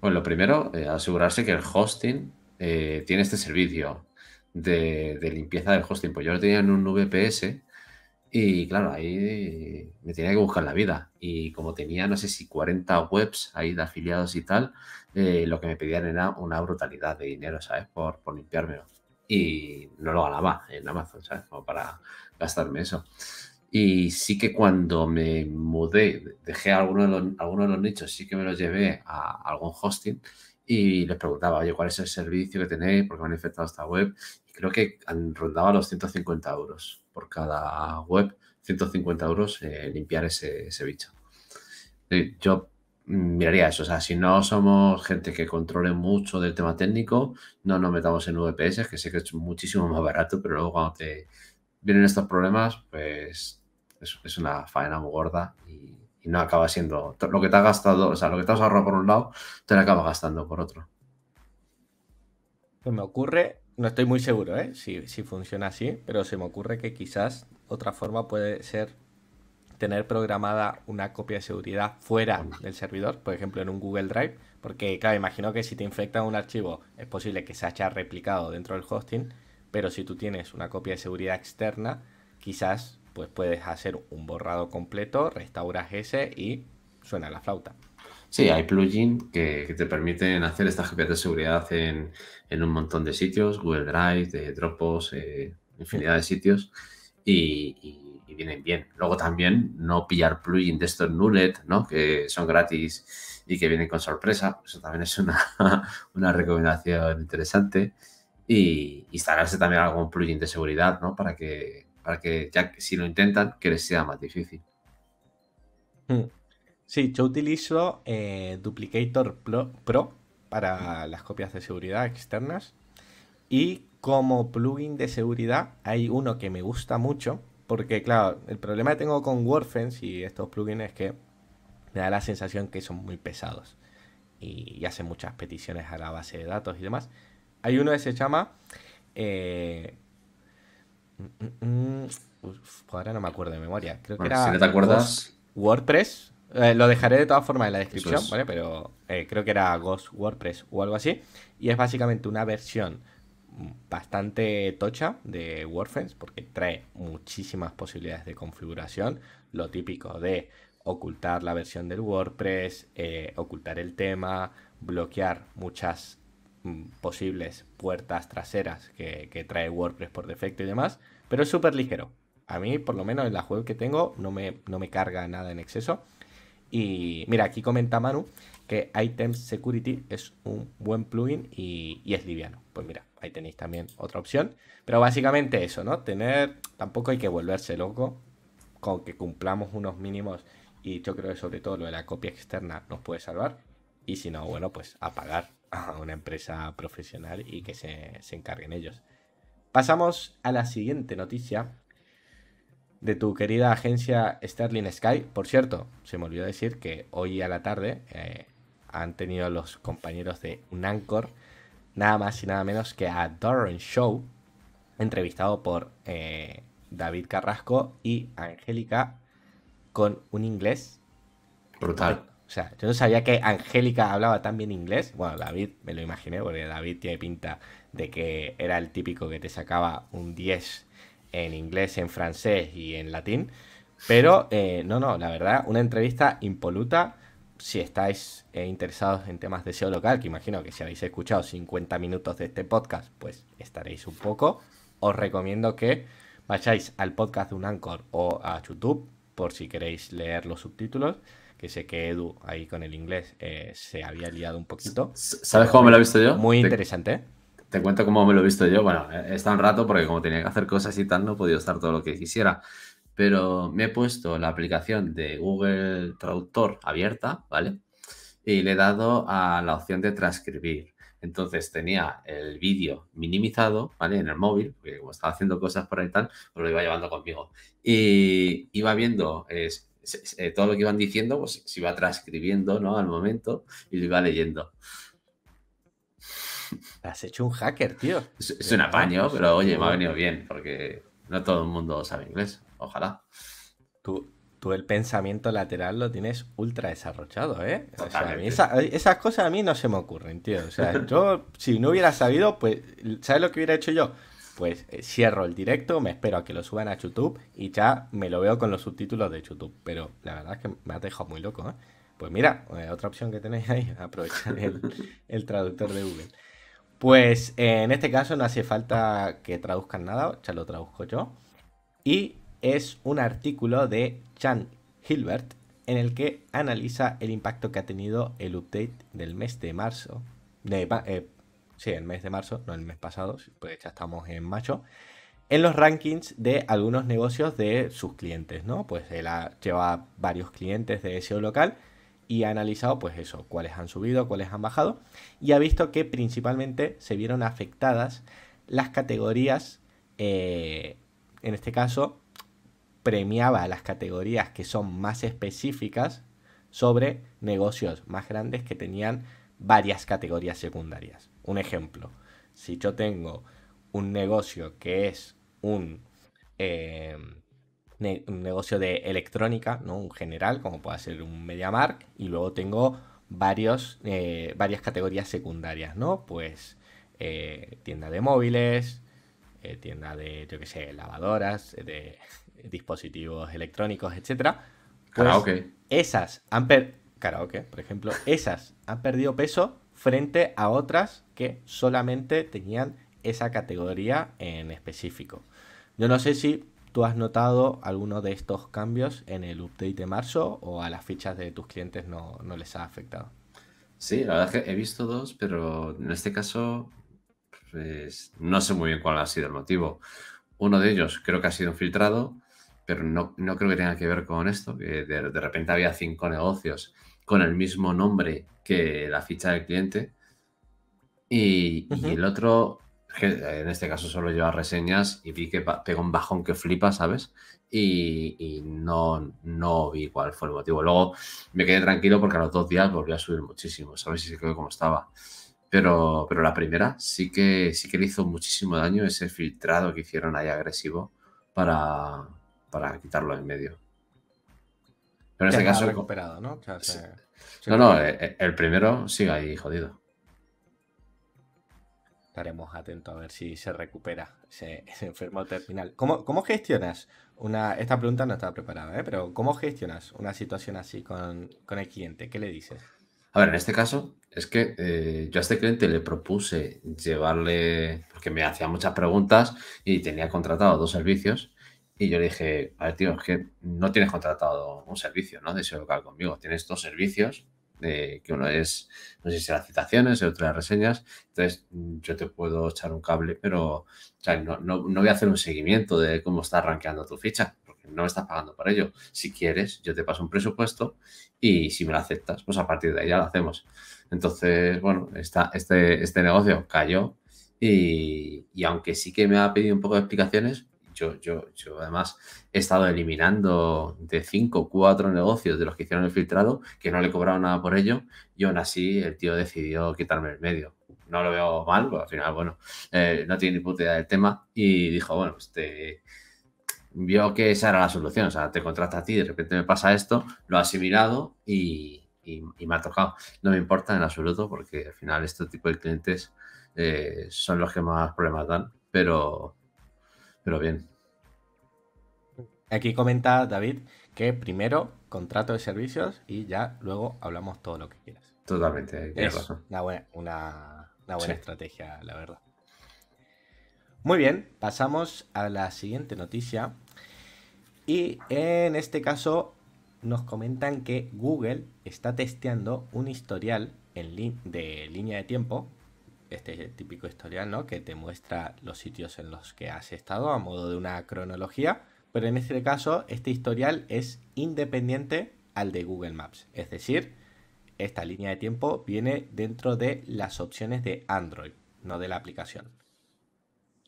S2: Bueno, lo primero, eh, asegurarse que el hosting eh, tiene este servicio de, de, limpieza del hosting. Pues yo lo tenía en un VPS y claro, ahí me tenía que buscar la vida. Y como tenía, no sé si 40 webs ahí de afiliados y tal, eh, lo que me pedían era una brutalidad de dinero, ¿sabes? Por, por limpiármelo. Y no lo ganaba en Amazon, ¿sabes? Como para gastarme eso. Y sí que cuando me mudé, dejé algunos de algunos de los nichos, sí que me los llevé a algún hosting y les preguntaba, oye, ¿cuál es el servicio que tenéis? ¿Por qué me han infectado esta web? Y creo que rondaba los 150 euros por cada web, 150 euros eh, limpiar ese, bicho. yo miraría eso, o sea, si no somos gente que controle mucho del tema técnico, no nos metamos en VPS, que sé que es muchísimo más barato, pero luego cuando te vienen estos problemas, pues es, una faena muy gorda y, no acaba siendo lo que te has gastado, o sea, lo que te has ahorrado por un lado, te lo acabas gastando por otro.
S1: Pues me ocurre no estoy muy seguro, ¿eh? Si, funciona así, pero se me ocurre que quizás otra forma puede ser tener programada una copia de seguridad fuera del servidor, por ejemplo en un Google Drive, porque claro, imagino que si te infectan un archivo es posible que se haya replicado dentro del hosting, pero si tú tienes una copia de seguridad externa, quizás pues puedes hacer un borrado completo, restauras ese y suena la flauta.
S2: Sí, hay plugins que, te permiten hacer estas GPT de seguridad en, un montón de sitios, Google Drive, Dropbox, eh, infinidad de sitios, y, vienen bien. Luego también no pillar plugins de estos Nullet, ¿no? que son gratis y que vienen con sorpresa. Eso también es una, (laughs) una recomendación interesante. Y instalarse también algún plugin de seguridad, ¿no? Para que, para que ya si lo intentan, que les sea más difícil.
S1: Hmm. Sí, yo utilizo eh, Duplicator Pro para las copias de seguridad externas. Y como plugin de seguridad hay uno que me gusta mucho. Porque claro, el problema que tengo con WordFence y estos plugins es que me da la sensación que son muy pesados. Y, hacen muchas peticiones a la base de datos y demás. Hay uno que se llama... Eh, mm, mm, mm, ahora no me acuerdo de memoria. Creo que era... Si no te acuerdas... WordPress eh, lo dejaré de todas formas en la descripción, Pero eh, creo que era Ghost WordPress o algo así. Y es básicamente una versión bastante tocha de WordFence porque trae muchísimas posibilidades de configuración. Lo típico de ocultar la versión del WordPress, eh, ocultar el tema, bloquear muchas mm, posibles puertas traseras que, trae WordPress por defecto y demás, pero es súper ligero. A mí, por lo menos en la web que tengo, no me, no me carga nada en exceso y mira, aquí comenta Manu que Item Security es un buen plugin y, es liviano. Pues mira, ahí tenéis también otra opción. Pero básicamente eso, ¿no? Tener, tampoco hay que volverse loco con que cumplamos unos mínimos y yo creo que sobre todo lo de la copia externa nos puede salvar. Y si no, bueno, pues apagar a una empresa profesional y que se, se encarguen ellos. Pasamos a la siguiente noticia, de tu querida agencia Sterling Sky. Por cierto, se me olvidó decir que hoy a la tarde eh, han tenido los compañeros de Unancor, nada más y nada menos que a Darren Show, entrevistado por eh, David Carrasco y Angélica con un inglés. Brutal. O sea, yo no sabía que Angélica hablaba tan bien inglés. Bueno, David me lo imaginé, porque David tiene pinta de que era el típico que te sacaba un 10 en inglés, en francés y en latín. Pero eh, no, no, la verdad, una entrevista impoluta. Si estáis eh, interesados en temas de SEO local, que imagino que si habéis escuchado 50 minutos de este podcast, pues estaréis un poco. Os recomiendo que vayáis al podcast de un Anchor o a YouTube por si queréis leer los subtítulos. Que sé que Edu ahí con el inglés eh, se había liado un poquito.
S2: ¿Sabes cómo me lo he visto yo? Muy interesante te cuento cómo me lo he visto yo. Bueno, he estado un rato porque como tenía que hacer cosas y tal, no he podido estar todo lo que quisiera. Pero me he puesto la aplicación de Google Traductor abierta, ¿vale? Y le he dado a la opción de transcribir. Entonces tenía el vídeo minimizado, ¿vale? En el móvil, porque como estaba haciendo cosas por ahí y tal, pues lo iba llevando conmigo. Y iba viendo eh, todo lo que iban diciendo, pues se iba transcribiendo, ¿no? Al momento y lo iba leyendo.
S1: Has hecho un hacker, tío.
S2: Es, un apaño, pero oye, me ha venido bien, porque no todo el mundo sabe inglés. Ojalá. Tú, tú el pensamiento
S1: lateral lo tienes ultra desarrollado, ¿eh? esas cosas a mí no se me ocurren, tío. O sea, yo, (laughs) si no hubiera sabido, pues, ¿sabes lo que hubiera hecho yo? Pues eh, cierro el directo, me espero a que lo suban a YouTube y ya me lo veo con los subtítulos de YouTube. Pero la verdad es que me has dejado muy loco, ¿eh? Pues mira, eh, otra opción que tenéis ahí, (laughs) aprovechar el, el traductor de Google. Pues eh, en este caso no hace falta que traduzcan nada, ya lo traduzco yo. Y es un artículo de Chan Hilbert en el que analiza el impacto que ha tenido el update del mes de marzo. Eh, sí, el mes de marzo, no el mes pasado, pues ya estamos en mayo. En los rankings de algunos negocios de sus clientes, ¿no? Pues él ha, lleva varios clientes de SEO local y ha analizado pues eso, cuáles han subido, cuáles han bajado y ha visto que principalmente se vieron afectadas las categorías, eh, en este caso premiaba las categorías que son más específicas sobre negocios más grandes que tenían varias categorías secundarias. Un ejemplo, si yo tengo un negocio que es un... Eh, un negocio de electrónica, ¿no? Un general, como puede ser un MediaMark, y luego tengo varios, eh, varias categorías secundarias, ¿no? Pues eh, tienda de móviles, eh, tienda de, yo qué sé, lavadoras, de (laughs) dispositivos electrónicos, etcétera. Pues karaoke. Esas han perdido, karaoke, por ejemplo, esas han perdido peso frente a otras que solamente tenían esa categoría en específico. Yo no sé si ¿Tú has notado alguno de estos cambios en el update de marzo o a las fichas de tus clientes no, les ha afectado?
S2: Sí, la verdad es que he visto dos, pero en este caso pues, no sé muy bien cuál ha sido el motivo. Uno de ellos creo que ha sido un filtrado, pero no, creo que tenga que ver con esto, que de, repente había cinco negocios con el mismo nombre que la ficha del cliente. y el otro eh, en este caso solo lleva reseñas y vi que pegó un bajón que flipa, ¿sabes? Y, no, no vi cuál fue el motivo. Luego me quedé tranquilo porque a los dos días volvió a subir muchísimo, ¿sabes? si se quedó como estaba. Pero, pero la primera sí que, sí que le hizo muchísimo daño ese filtrado que hicieron ahí agresivo para, para quitarlo en medio. Pero en este caso...
S1: recuperado, ¿no?
S2: no, no, eh, eh, el primero sigue ahí jodido
S1: estaremos atentos a ver si se recupera ese, enfermo terminal. ¿Cómo, gestionas una... Esta pregunta no estaba preparada, ¿eh? pero ¿cómo gestionas una situación así con, el cliente? ¿Qué le dices?
S2: A ver, en este caso es que eh, yo a este cliente le propuse llevarle, porque me hacía muchas preguntas y tenía contratado dos servicios. Y yo le dije, a ver, tío, es que no tienes contratado un servicio, ¿no? De ese local conmigo. Tienes dos servicios que uno es, no sé si las citaciones, el otro las reseñas. Entonces, yo te puedo echar un cable, pero no, voy a hacer un seguimiento de cómo está rankeando tu ficha, porque no me estás pagando por ello. Si quieres, yo te paso un presupuesto y si me lo aceptas, pues a partir de ahí ya lo hacemos. Entonces, bueno, está este, este negocio cayó y, y aunque sí que me ha pedido un poco de explicaciones, yo, yo, yo además he estado eliminando de 5, cuatro negocios de los que hicieron el filtrado, que no le cobraron nada por ello, y aún así el tío decidió quitarme el medio. No lo veo mal, pero al final, bueno, eh, no tiene ni puta idea del tema y dijo, bueno, pues te, vio que esa era la solución, o sea, te contrata a ti, de repente me pasa esto, lo ha asimilado y, me ha tocado. No me importa en absoluto porque al final este tipo de clientes eh, son los que más problemas dan, pero pero bien. Aquí comenta David que primero
S1: contrato de servicios y ya luego hablamos todo lo que quieras. Totalmente, eh, tienes razón. Una buena, una, buena estrategia, la verdad. Muy bien, pasamos a la siguiente noticia. Y en este caso nos comentan que Google está testeando un historial en de línea de tiempo este típico historial, Que te muestra los sitios en los que has estado a modo de una cronología, pero en este caso este historial es independiente al de Google Maps, es decir, esta línea de tiempo viene dentro de las opciones de Android, no de la aplicación.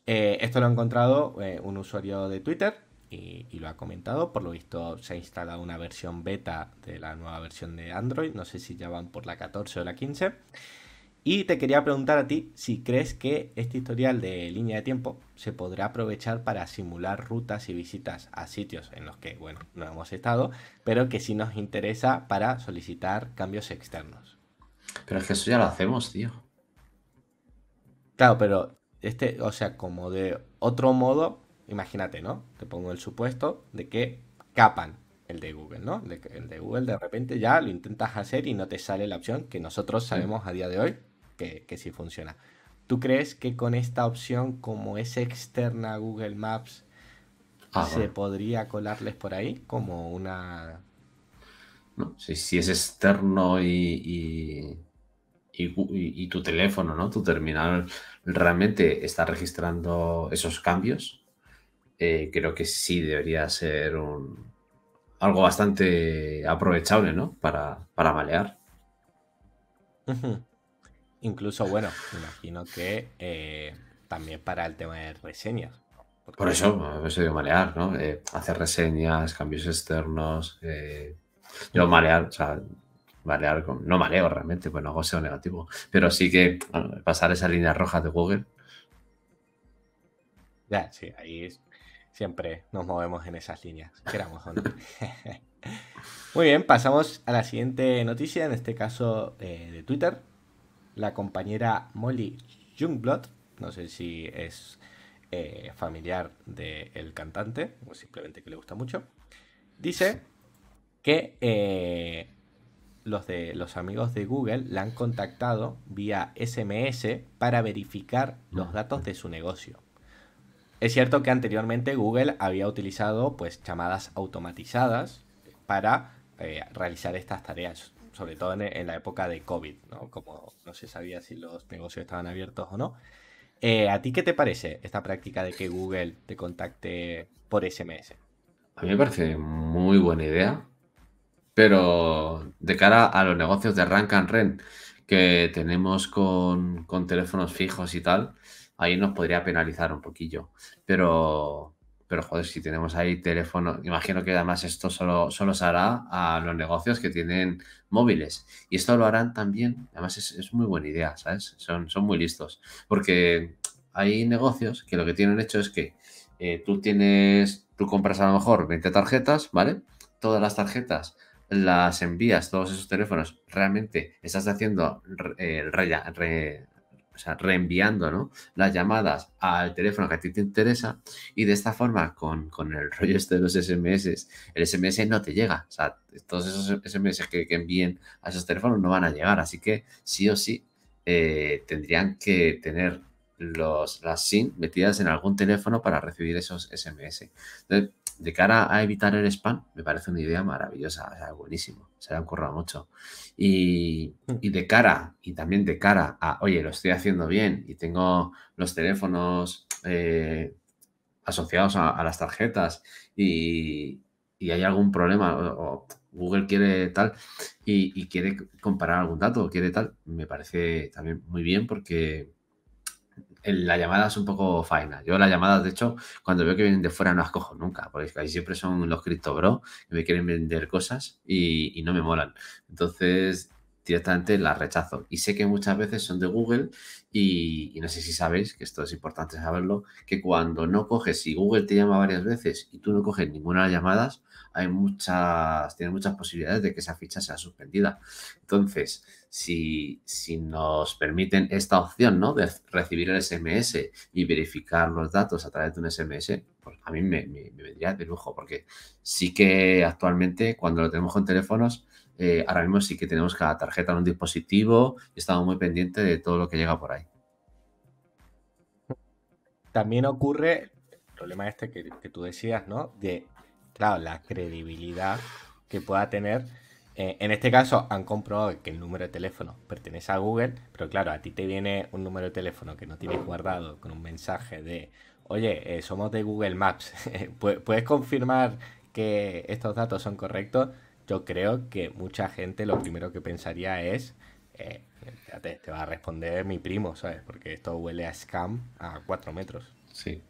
S1: Eh, esto lo ha encontrado eh, un usuario de Twitter y, lo ha comentado. Por lo visto se ha instalado una versión beta de la nueva versión de Android. No sé si ya van por la 14 o la 15. Y te quería preguntar a ti si crees que este historial de línea de tiempo se podrá aprovechar para simular rutas y visitas a sitios en los que, bueno, no hemos estado, pero que sí nos interesa para solicitar cambios externos.
S2: Pero es que eso ya lo hacemos, tío.
S1: Claro, pero este, o sea, como de otro modo, imagínate, ¿no? Te pongo el supuesto de que capan el de Google, ¿no? el de Google de repente ya lo intentas hacer y no te sale la opción que nosotros sabemos a día de hoy que, que sí funciona. ¿Tú crees que con esta opción, como es externa Google Maps, se podría colarles por ahí como una...
S2: No, si, es externo y, y, tu teléfono, ¿no? Tu terminal realmente está registrando esos cambios, eh, creo que sí debería ser algo bastante aprovechable, ¿no? Para, para malear.
S1: Incluso, bueno, imagino que eh, también para el tema de reseñas.
S2: Por eso me he a ¿no? Eh, hacer reseñas, cambios externos. Eh, yo mm. malear, o sea, malear con, no maleo realmente, pues no hago SEO negativo. Pero sí que ah, pasar esa línea roja de Google. Ya, sí, ahí
S1: siempre nos movemos en esas líneas, queramos o no. (laughs) Muy bien, pasamos a la siguiente noticia, en este caso de Twitter la compañera Molly Jungblood, no sé si es eh, familiar del cantante o simplemente que le gusta mucho, dice que eh, los, de, los amigos de Google la han contactado vía SMS para verificar los datos de su negocio. Es cierto que anteriormente Google había utilizado pues llamadas automatizadas para eh, realizar estas tareas sobre todo en, la época de COVID, ¿no? Como no se sabía si los negocios estaban abiertos o no. Eh, ¿A ti qué te parece esta práctica de que Google te contacte por SMS?
S2: A mí me parece muy buena idea, pero de cara a los negocios de Rank and Rent que tenemos con, con teléfonos fijos y tal, ahí nos podría penalizar un poquillo. Pero pero joder, si tenemos ahí teléfono, imagino que además esto solo, se hará a los negocios que tienen móviles. Y esto lo harán también, además es, muy buena idea, ¿sabes? Son, son muy listos. Porque hay negocios que lo que tienen hecho es que eh, tú tienes, tú compras a lo mejor 20 tarjetas, ¿vale? Todas las tarjetas las envías, todos esos teléfonos, realmente estás haciendo eh, el o sea, reenviando ¿no? las llamadas al teléfono que a ti te interesa y de esta forma con, con el (laughs) rollo este de los SMS, el SMS no te llega. O sea, todos esos SMS que, envíen a esos teléfonos no van a llegar. Así que sí o sí eh, tendrían que tener los, las SIM metidas en algún teléfono para recibir esos SMS de cara a evitar el spam, me parece una idea maravillosa, buenísimo, se le han mucho. Mm. Y, de cara, y también de cara a, oye, lo estoy haciendo bien y tengo los teléfonos eh, asociados a, las tarjetas y, hay algún problema o, Google quiere tal y, y, quiere comparar algún dato o quiere tal, me parece también muy bien porque eh, la llamada es un poco faina. Yo las llamadas, de hecho, cuando veo que vienen de fuera no las cojo nunca, porque ahí siempre son los bro que me quieren vender cosas y, y, no me molan. Entonces, directamente la rechazo. Y sé que muchas veces son de Google y, no sé si sabéis, que esto es importante saberlo, que cuando no coges, si Google te llama varias veces y tú no coges ninguna de las llamadas, hay muchas, tiene muchas posibilidades de que esa ficha sea suspendida. Entonces, si, si nos permiten esta opción, ¿no? De recibir el SMS y verificar los datos a través de un SMS, pues a mí me, me vendría de lujo, porque sí que actualmente cuando lo tenemos con teléfonos, eh, ahora mismo sí que tenemos cada tarjeta en un dispositivo y estamos muy pendientes de todo lo que llega por ahí.
S1: También ocurre el problema este que, tú decías, ¿no? De, claro, la credibilidad que pueda tener. Eh, en este caso han comprobado que el número de teléfono pertenece a Google, pero claro, a ti te viene un número de teléfono que no tienes guardado con un mensaje de, oye, eh, somos de Google Maps, (laughs) ¿puedes confirmar que estos datos son correctos? yo creo que mucha gente lo primero que pensaría es, eh, te, va a responder mi primo, ¿sabes? Porque esto huele a scam a cuatro metros.
S2: Sí.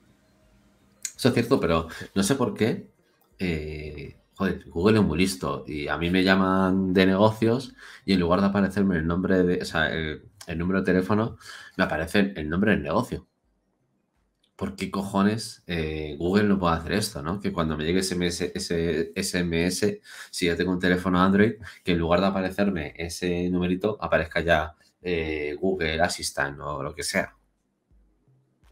S2: Eso es cierto, pero no sé por qué. Eh, joder, Google es muy listo y a mí me llaman de negocios y en lugar de aparecerme el nombre de, el número de teléfono, me aparece el nombre del negocio. ¿por qué cojones eh, Google no puede hacer esto? ¿no? Que cuando me llegue ese SMS, si ya tengo un teléfono Android, que en lugar de aparecerme ese numerito, aparezca ya eh, Google Assistant o lo que sea.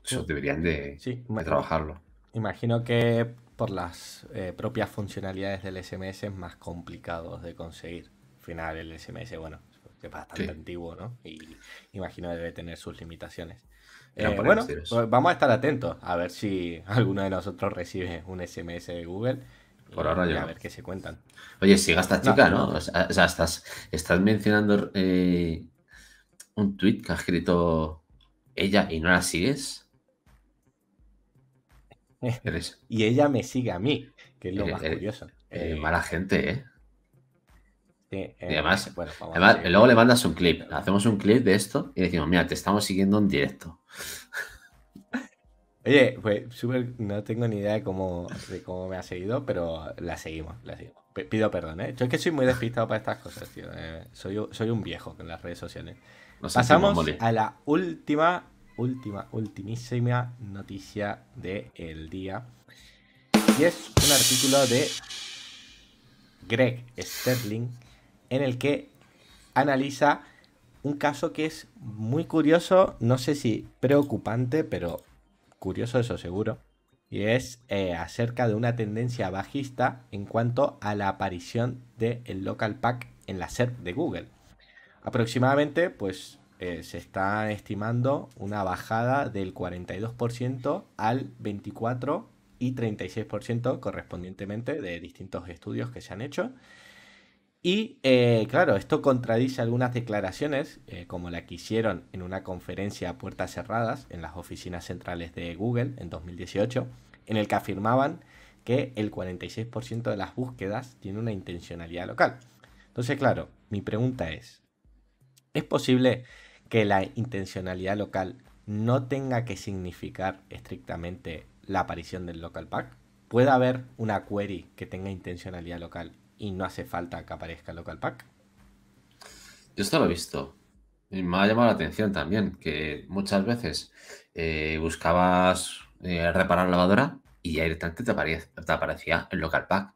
S1: Eso deberían de, trabajarlo. Imagino que por las eh, propias funcionalidades del SMS es más complicado de conseguir. Al final el SMS, bueno, es bastante antiguo, ¿no? Y imagino debe tener sus limitaciones. Eh, bueno, pues vamos a estar atentos a ver si (laughs) alguno de nosotros recibe un SMS de Google.
S2: Por ahora A ver
S1: qué se cuentan.
S2: Oye, siga esta chica, ¿no? no, O, sea, estás, mencionando eh, un tweet que ha escrito ella y no la sigues. (laughs) y ella me sigue a mí, que es lo más curioso. Eh, mala gente, ¿eh?
S1: Eh, y además, luego le mandas
S2: un clip, hacemos un clip de esto y decimos, mira, te estamos siguiendo en directo.
S1: (laughs) Oye, pues no tengo ni idea de cómo, de cómo me ha seguido, pero la seguimos, la seguimos. Pido perdón, ¿eh? Yo es que soy muy despistado para estas cosas, tío. Eh. soy, un viejo en las redes sociales. Pasamos a la última, última, ultimísima noticia del día. Y es un artículo de Greg Sterling en el que analiza un caso que es muy curioso, no sé si preocupante, pero curioso eso seguro, y es eh, acerca de una tendencia bajista en cuanto a la aparición del local pack en la SERP de Google. Aproximadamente, pues eh, se está estimando una bajada del 42% al 24% y 36% correspondientemente de distintos estudios que se han hecho. Y eh, claro, esto contradice algunas declaraciones, eh, como la que hicieron en una conferencia a puertas cerradas en las oficinas centrales de Google en 2018, en el que afirmaban que el 46% de las búsquedas tiene una intencionalidad local. Entonces, claro, mi pregunta es, ¿es posible que la intencionalidad local no tenga que significar estrictamente la aparición del local pack? ¿Puede haber una query que tenga intencionalidad local y no hace falta que aparezca el local pack.
S2: Yo esto lo he visto. Me ha llamado la atención también que muchas veces eh, buscabas eh, reparar lavadora y ahí directamente te, aparecía, el local pack.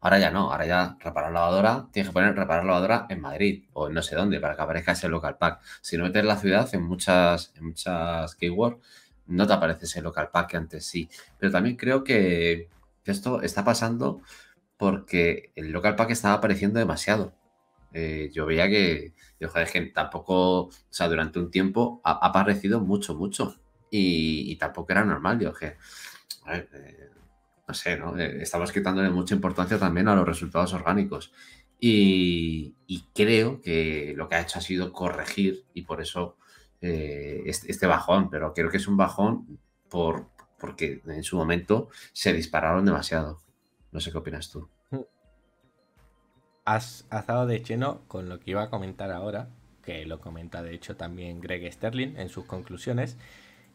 S2: Ahora ya no, ahora ya reparar lavadora, tienes que poner reparar lavadora en Madrid o en no sé dónde para que aparezca ese local pack. Si no metes la ciudad en muchas, en muchas keywords, no te aparece ese local pack que antes sí. Pero también creo que esto está pasando porque el local pack estaba apareciendo demasiado. Eh, yo veía que, que tampoco, o sea, durante un tiempo ha, aparecido mucho, mucho. Y, tampoco era normal, yo que, eh, no sé, ¿no? Eh, estamos quitándole mucha importancia también a los resultados orgánicos. Y, creo que lo que ha hecho ha sido corregir y por eso este, bajón, pero creo que es un bajón por, porque en su momento se dispararon demasiado. No sé qué opinas tú. Has
S1: dado de lleno con lo que iba a comentar ahora, que lo comenta de hecho también Greg Sterling en sus conclusiones,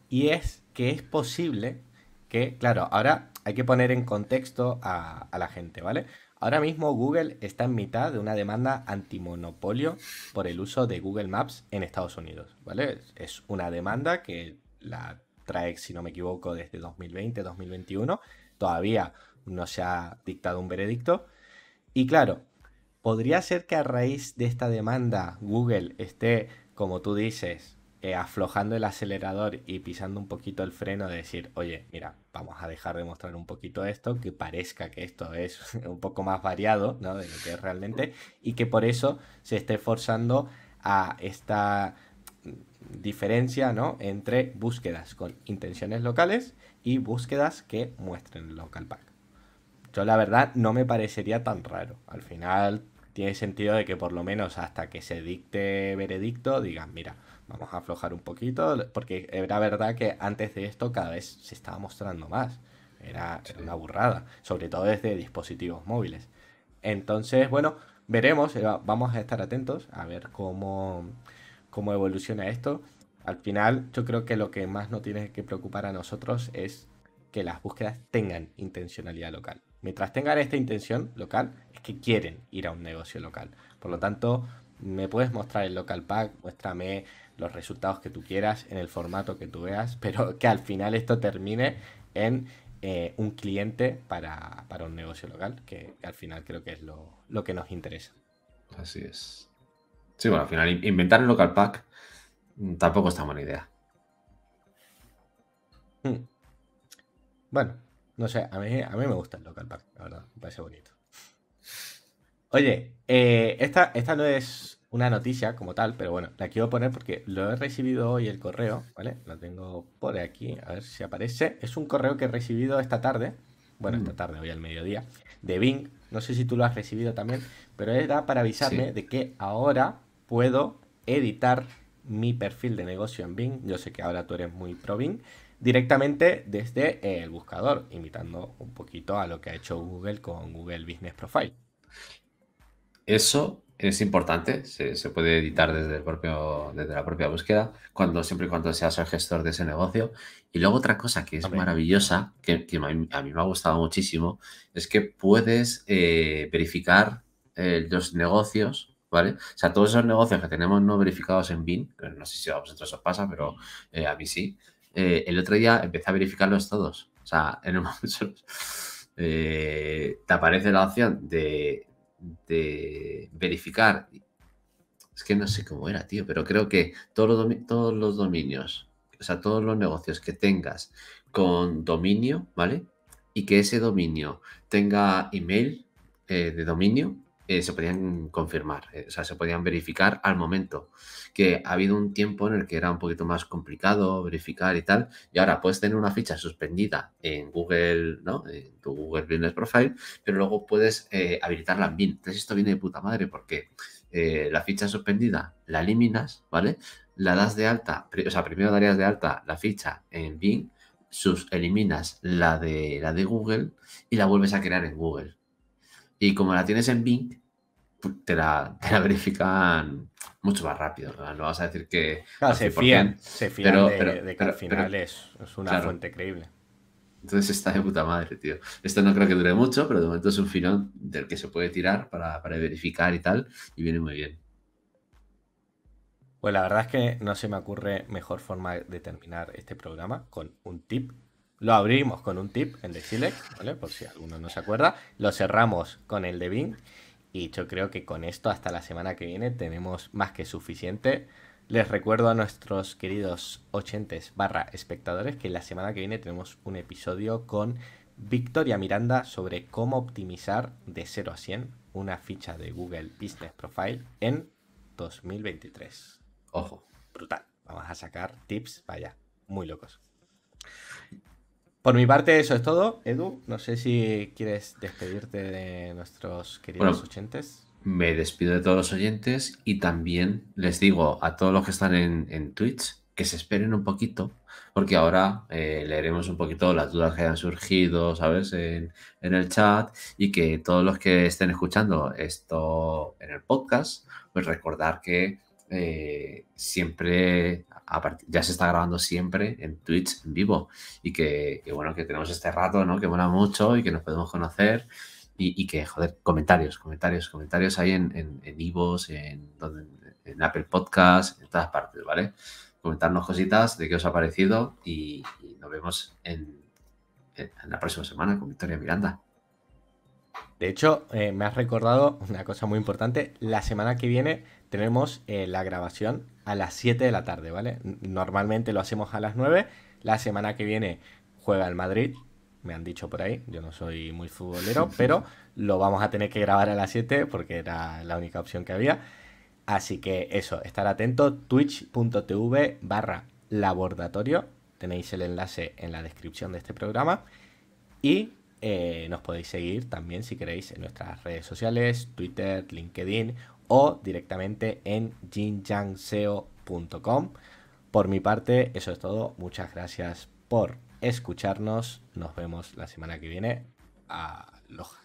S1: y es que es posible que, claro, ahora hay que poner en contexto a, a la gente, ¿vale? Ahora mismo Google está en mitad de una demanda antimonopolio por el uso de Google Maps en Estados Unidos, ¿vale? Es una demanda que la trae, si no me equivoco, desde 2020, 2021. Todavía no se ha dictado un veredicto. Y claro, podría ser que a raíz de esta demanda Google esté, como tú dices, eh, aflojando el acelerador y pisando un poquito el freno de decir, oye, mira, vamos a dejar de mostrar un poquito esto, que parezca que esto es (laughs) un poco más variado ¿no? de lo que es realmente, y que por eso se esté forzando a esta diferencia ¿no? entre búsquedas con intenciones locales y búsquedas que muestren local pack. Yo la verdad no me parecería tan raro. Al final tiene sentido de que por lo menos hasta que se dicte veredicto digan, mira, vamos a aflojar un poquito, porque era verdad que antes de esto cada vez se estaba mostrando más. Era, una burrada, sobre todo desde dispositivos móviles. Entonces, bueno, veremos, vamos a estar atentos a ver cómo, cómo evoluciona esto. Al final, yo creo que lo que más nos tiene que preocupar a nosotros es que las búsquedas tengan intencionalidad local mientras tengan esta intención local, es que quieren ir a un negocio local. Por lo tanto, me puedes mostrar el local pack, muéstrame los resultados que tú quieras, en el formato que tú veas, (laughs) pero que al final esto termine en eh, un cliente para, un negocio local, que al final creo que es lo, que nos interesa.
S2: Así es. Sí, bueno, al final inventar el local pack mm, tampoco es tan buena idea.
S1: Hmm. Bueno, no sé, a mí, a mí me gusta el local park, la verdad, me parece bonito. Oye, eh, esta, esta no es una noticia como tal, pero bueno, la quiero poner porque lo he recibido hoy el correo, ¿vale? Lo tengo por aquí, a ver si aparece. Es un correo que he recibido esta tarde, bueno, esta mm. tarde, hoy al mediodía, de Bing. No sé si tú lo has recibido también, pero era para avisarme de que ahora puedo editar mi perfil de negocio en Bing. Yo sé que ahora tú eres muy pro Bing, directamente desde el buscador, imitando un poquito a lo que ha hecho Google con Google Business Profile.
S2: Eso es importante, se, puede editar desde, el propio, desde la propia búsqueda, cuando, siempre y cuando seas el gestor de ese negocio. Y luego otra cosa que es maravillosa, que, a mí me ha gustado muchísimo, es que puedes eh, verificar eh, los negocios ¿vale? O sea, todos esos negocios que tenemos no verificados en BIN, no sé si a vosotros os pasa, pero eh, a mí sí, eh, el otro día empecé a verificarlos todos. O sea, (laughs) en un momento eh, te aparece la opción de, verificar. Es que no sé cómo era, tío, pero creo que todos los, todos los dominios, o sea, todos los negocios que tengas con dominio, ¿vale? Y que ese dominio tenga email eh, de dominio, eh, se podían confirmar, eh, o sea, se podían verificar al momento. Que ha habido un tiempo en el que era un poquito más complicado verificar y tal, y ahora puedes tener una ficha suspendida en Google, ¿no? En tu Google Business Profile, pero luego puedes eh, habilitarla en Bing. Entonces esto viene de puta madre porque la ficha suspendida la eliminas, ¿vale? La das de alta, o sea, primero darías de alta la ficha en Bing, eliminas la de la de Google y la vuelves a crear en Google. Y como la tienes en Bing, pues, te la, verifican mucho más rápido. No, vas a decir que. Ah, se fían, pero, de, que al final es, una fuente creíble. Entonces está de puta madre, tío. Esto no creo que dure mucho, pero de momento es un filón del que se puede tirar para verificar y tal, y viene muy bien. Pues la verdad es que no se me ocurre
S1: mejor forma de terminar este programa con un tip lo abrimos con un tip, el de Silex, ¿vale? Por si alguno no se acuerda. Lo cerramos con el de Bing. Y yo creo que con esto hasta la semana que viene tenemos más que suficiente. Les recuerdo a nuestros queridos ochentes barra espectadores que la semana que viene tenemos un episodio con Victoria Miranda sobre cómo optimizar de 0 a 100 una ficha de Google Business Profile en 2023. Ojo, brutal. Vamos a sacar tips, vaya, muy locos. Por mi parte, eso es todo. Edu, no sé si quieres despedirte de nuestros queridos oyentes.
S2: Me despido de todos los oyentes y también les digo a todos los que están en, Twitch que se esperen un poquito, porque ahora eh, leeremos un poquito las dudas que han surgido, ¿sabes? En, el chat y que todos los que estén escuchando esto en el podcast, pues recordar que eh, siempre ya se está grabando siempre en Twitch en vivo y que, bueno, que tenemos este rato, ¿no? Que mola mucho y que nos podemos conocer y, que, joder, comentarios, comentarios, comentarios ahí en, en, en Ivos, en, Apple Podcast, en todas partes, ¿vale? Comentarnos cositas de qué os ha parecido y, nos vemos en, la próxima semana con Victoria Miranda.
S1: De hecho, eh, me has recordado una cosa muy importante. La semana que viene tenemos eh, la grabación a las 7 de la tarde, ¿vale? Normalmente lo hacemos a las 9. La semana que viene juega el Madrid, me han dicho por ahí, yo no soy muy futbolero, (laughs) pero lo vamos a tener que grabar a las 7 porque era la única opción que había. Así que eso, estar atento, twitch.tv barra laboratorio, tenéis el enlace en la descripción de este programa y eh, nos podéis seguir también si queréis en nuestras redes sociales, Twitter, LinkedIn o directamente en jinjangseo.com. Por mi parte, eso es todo. Muchas gracias por escucharnos. Nos vemos la semana que viene.
S2: Aloha.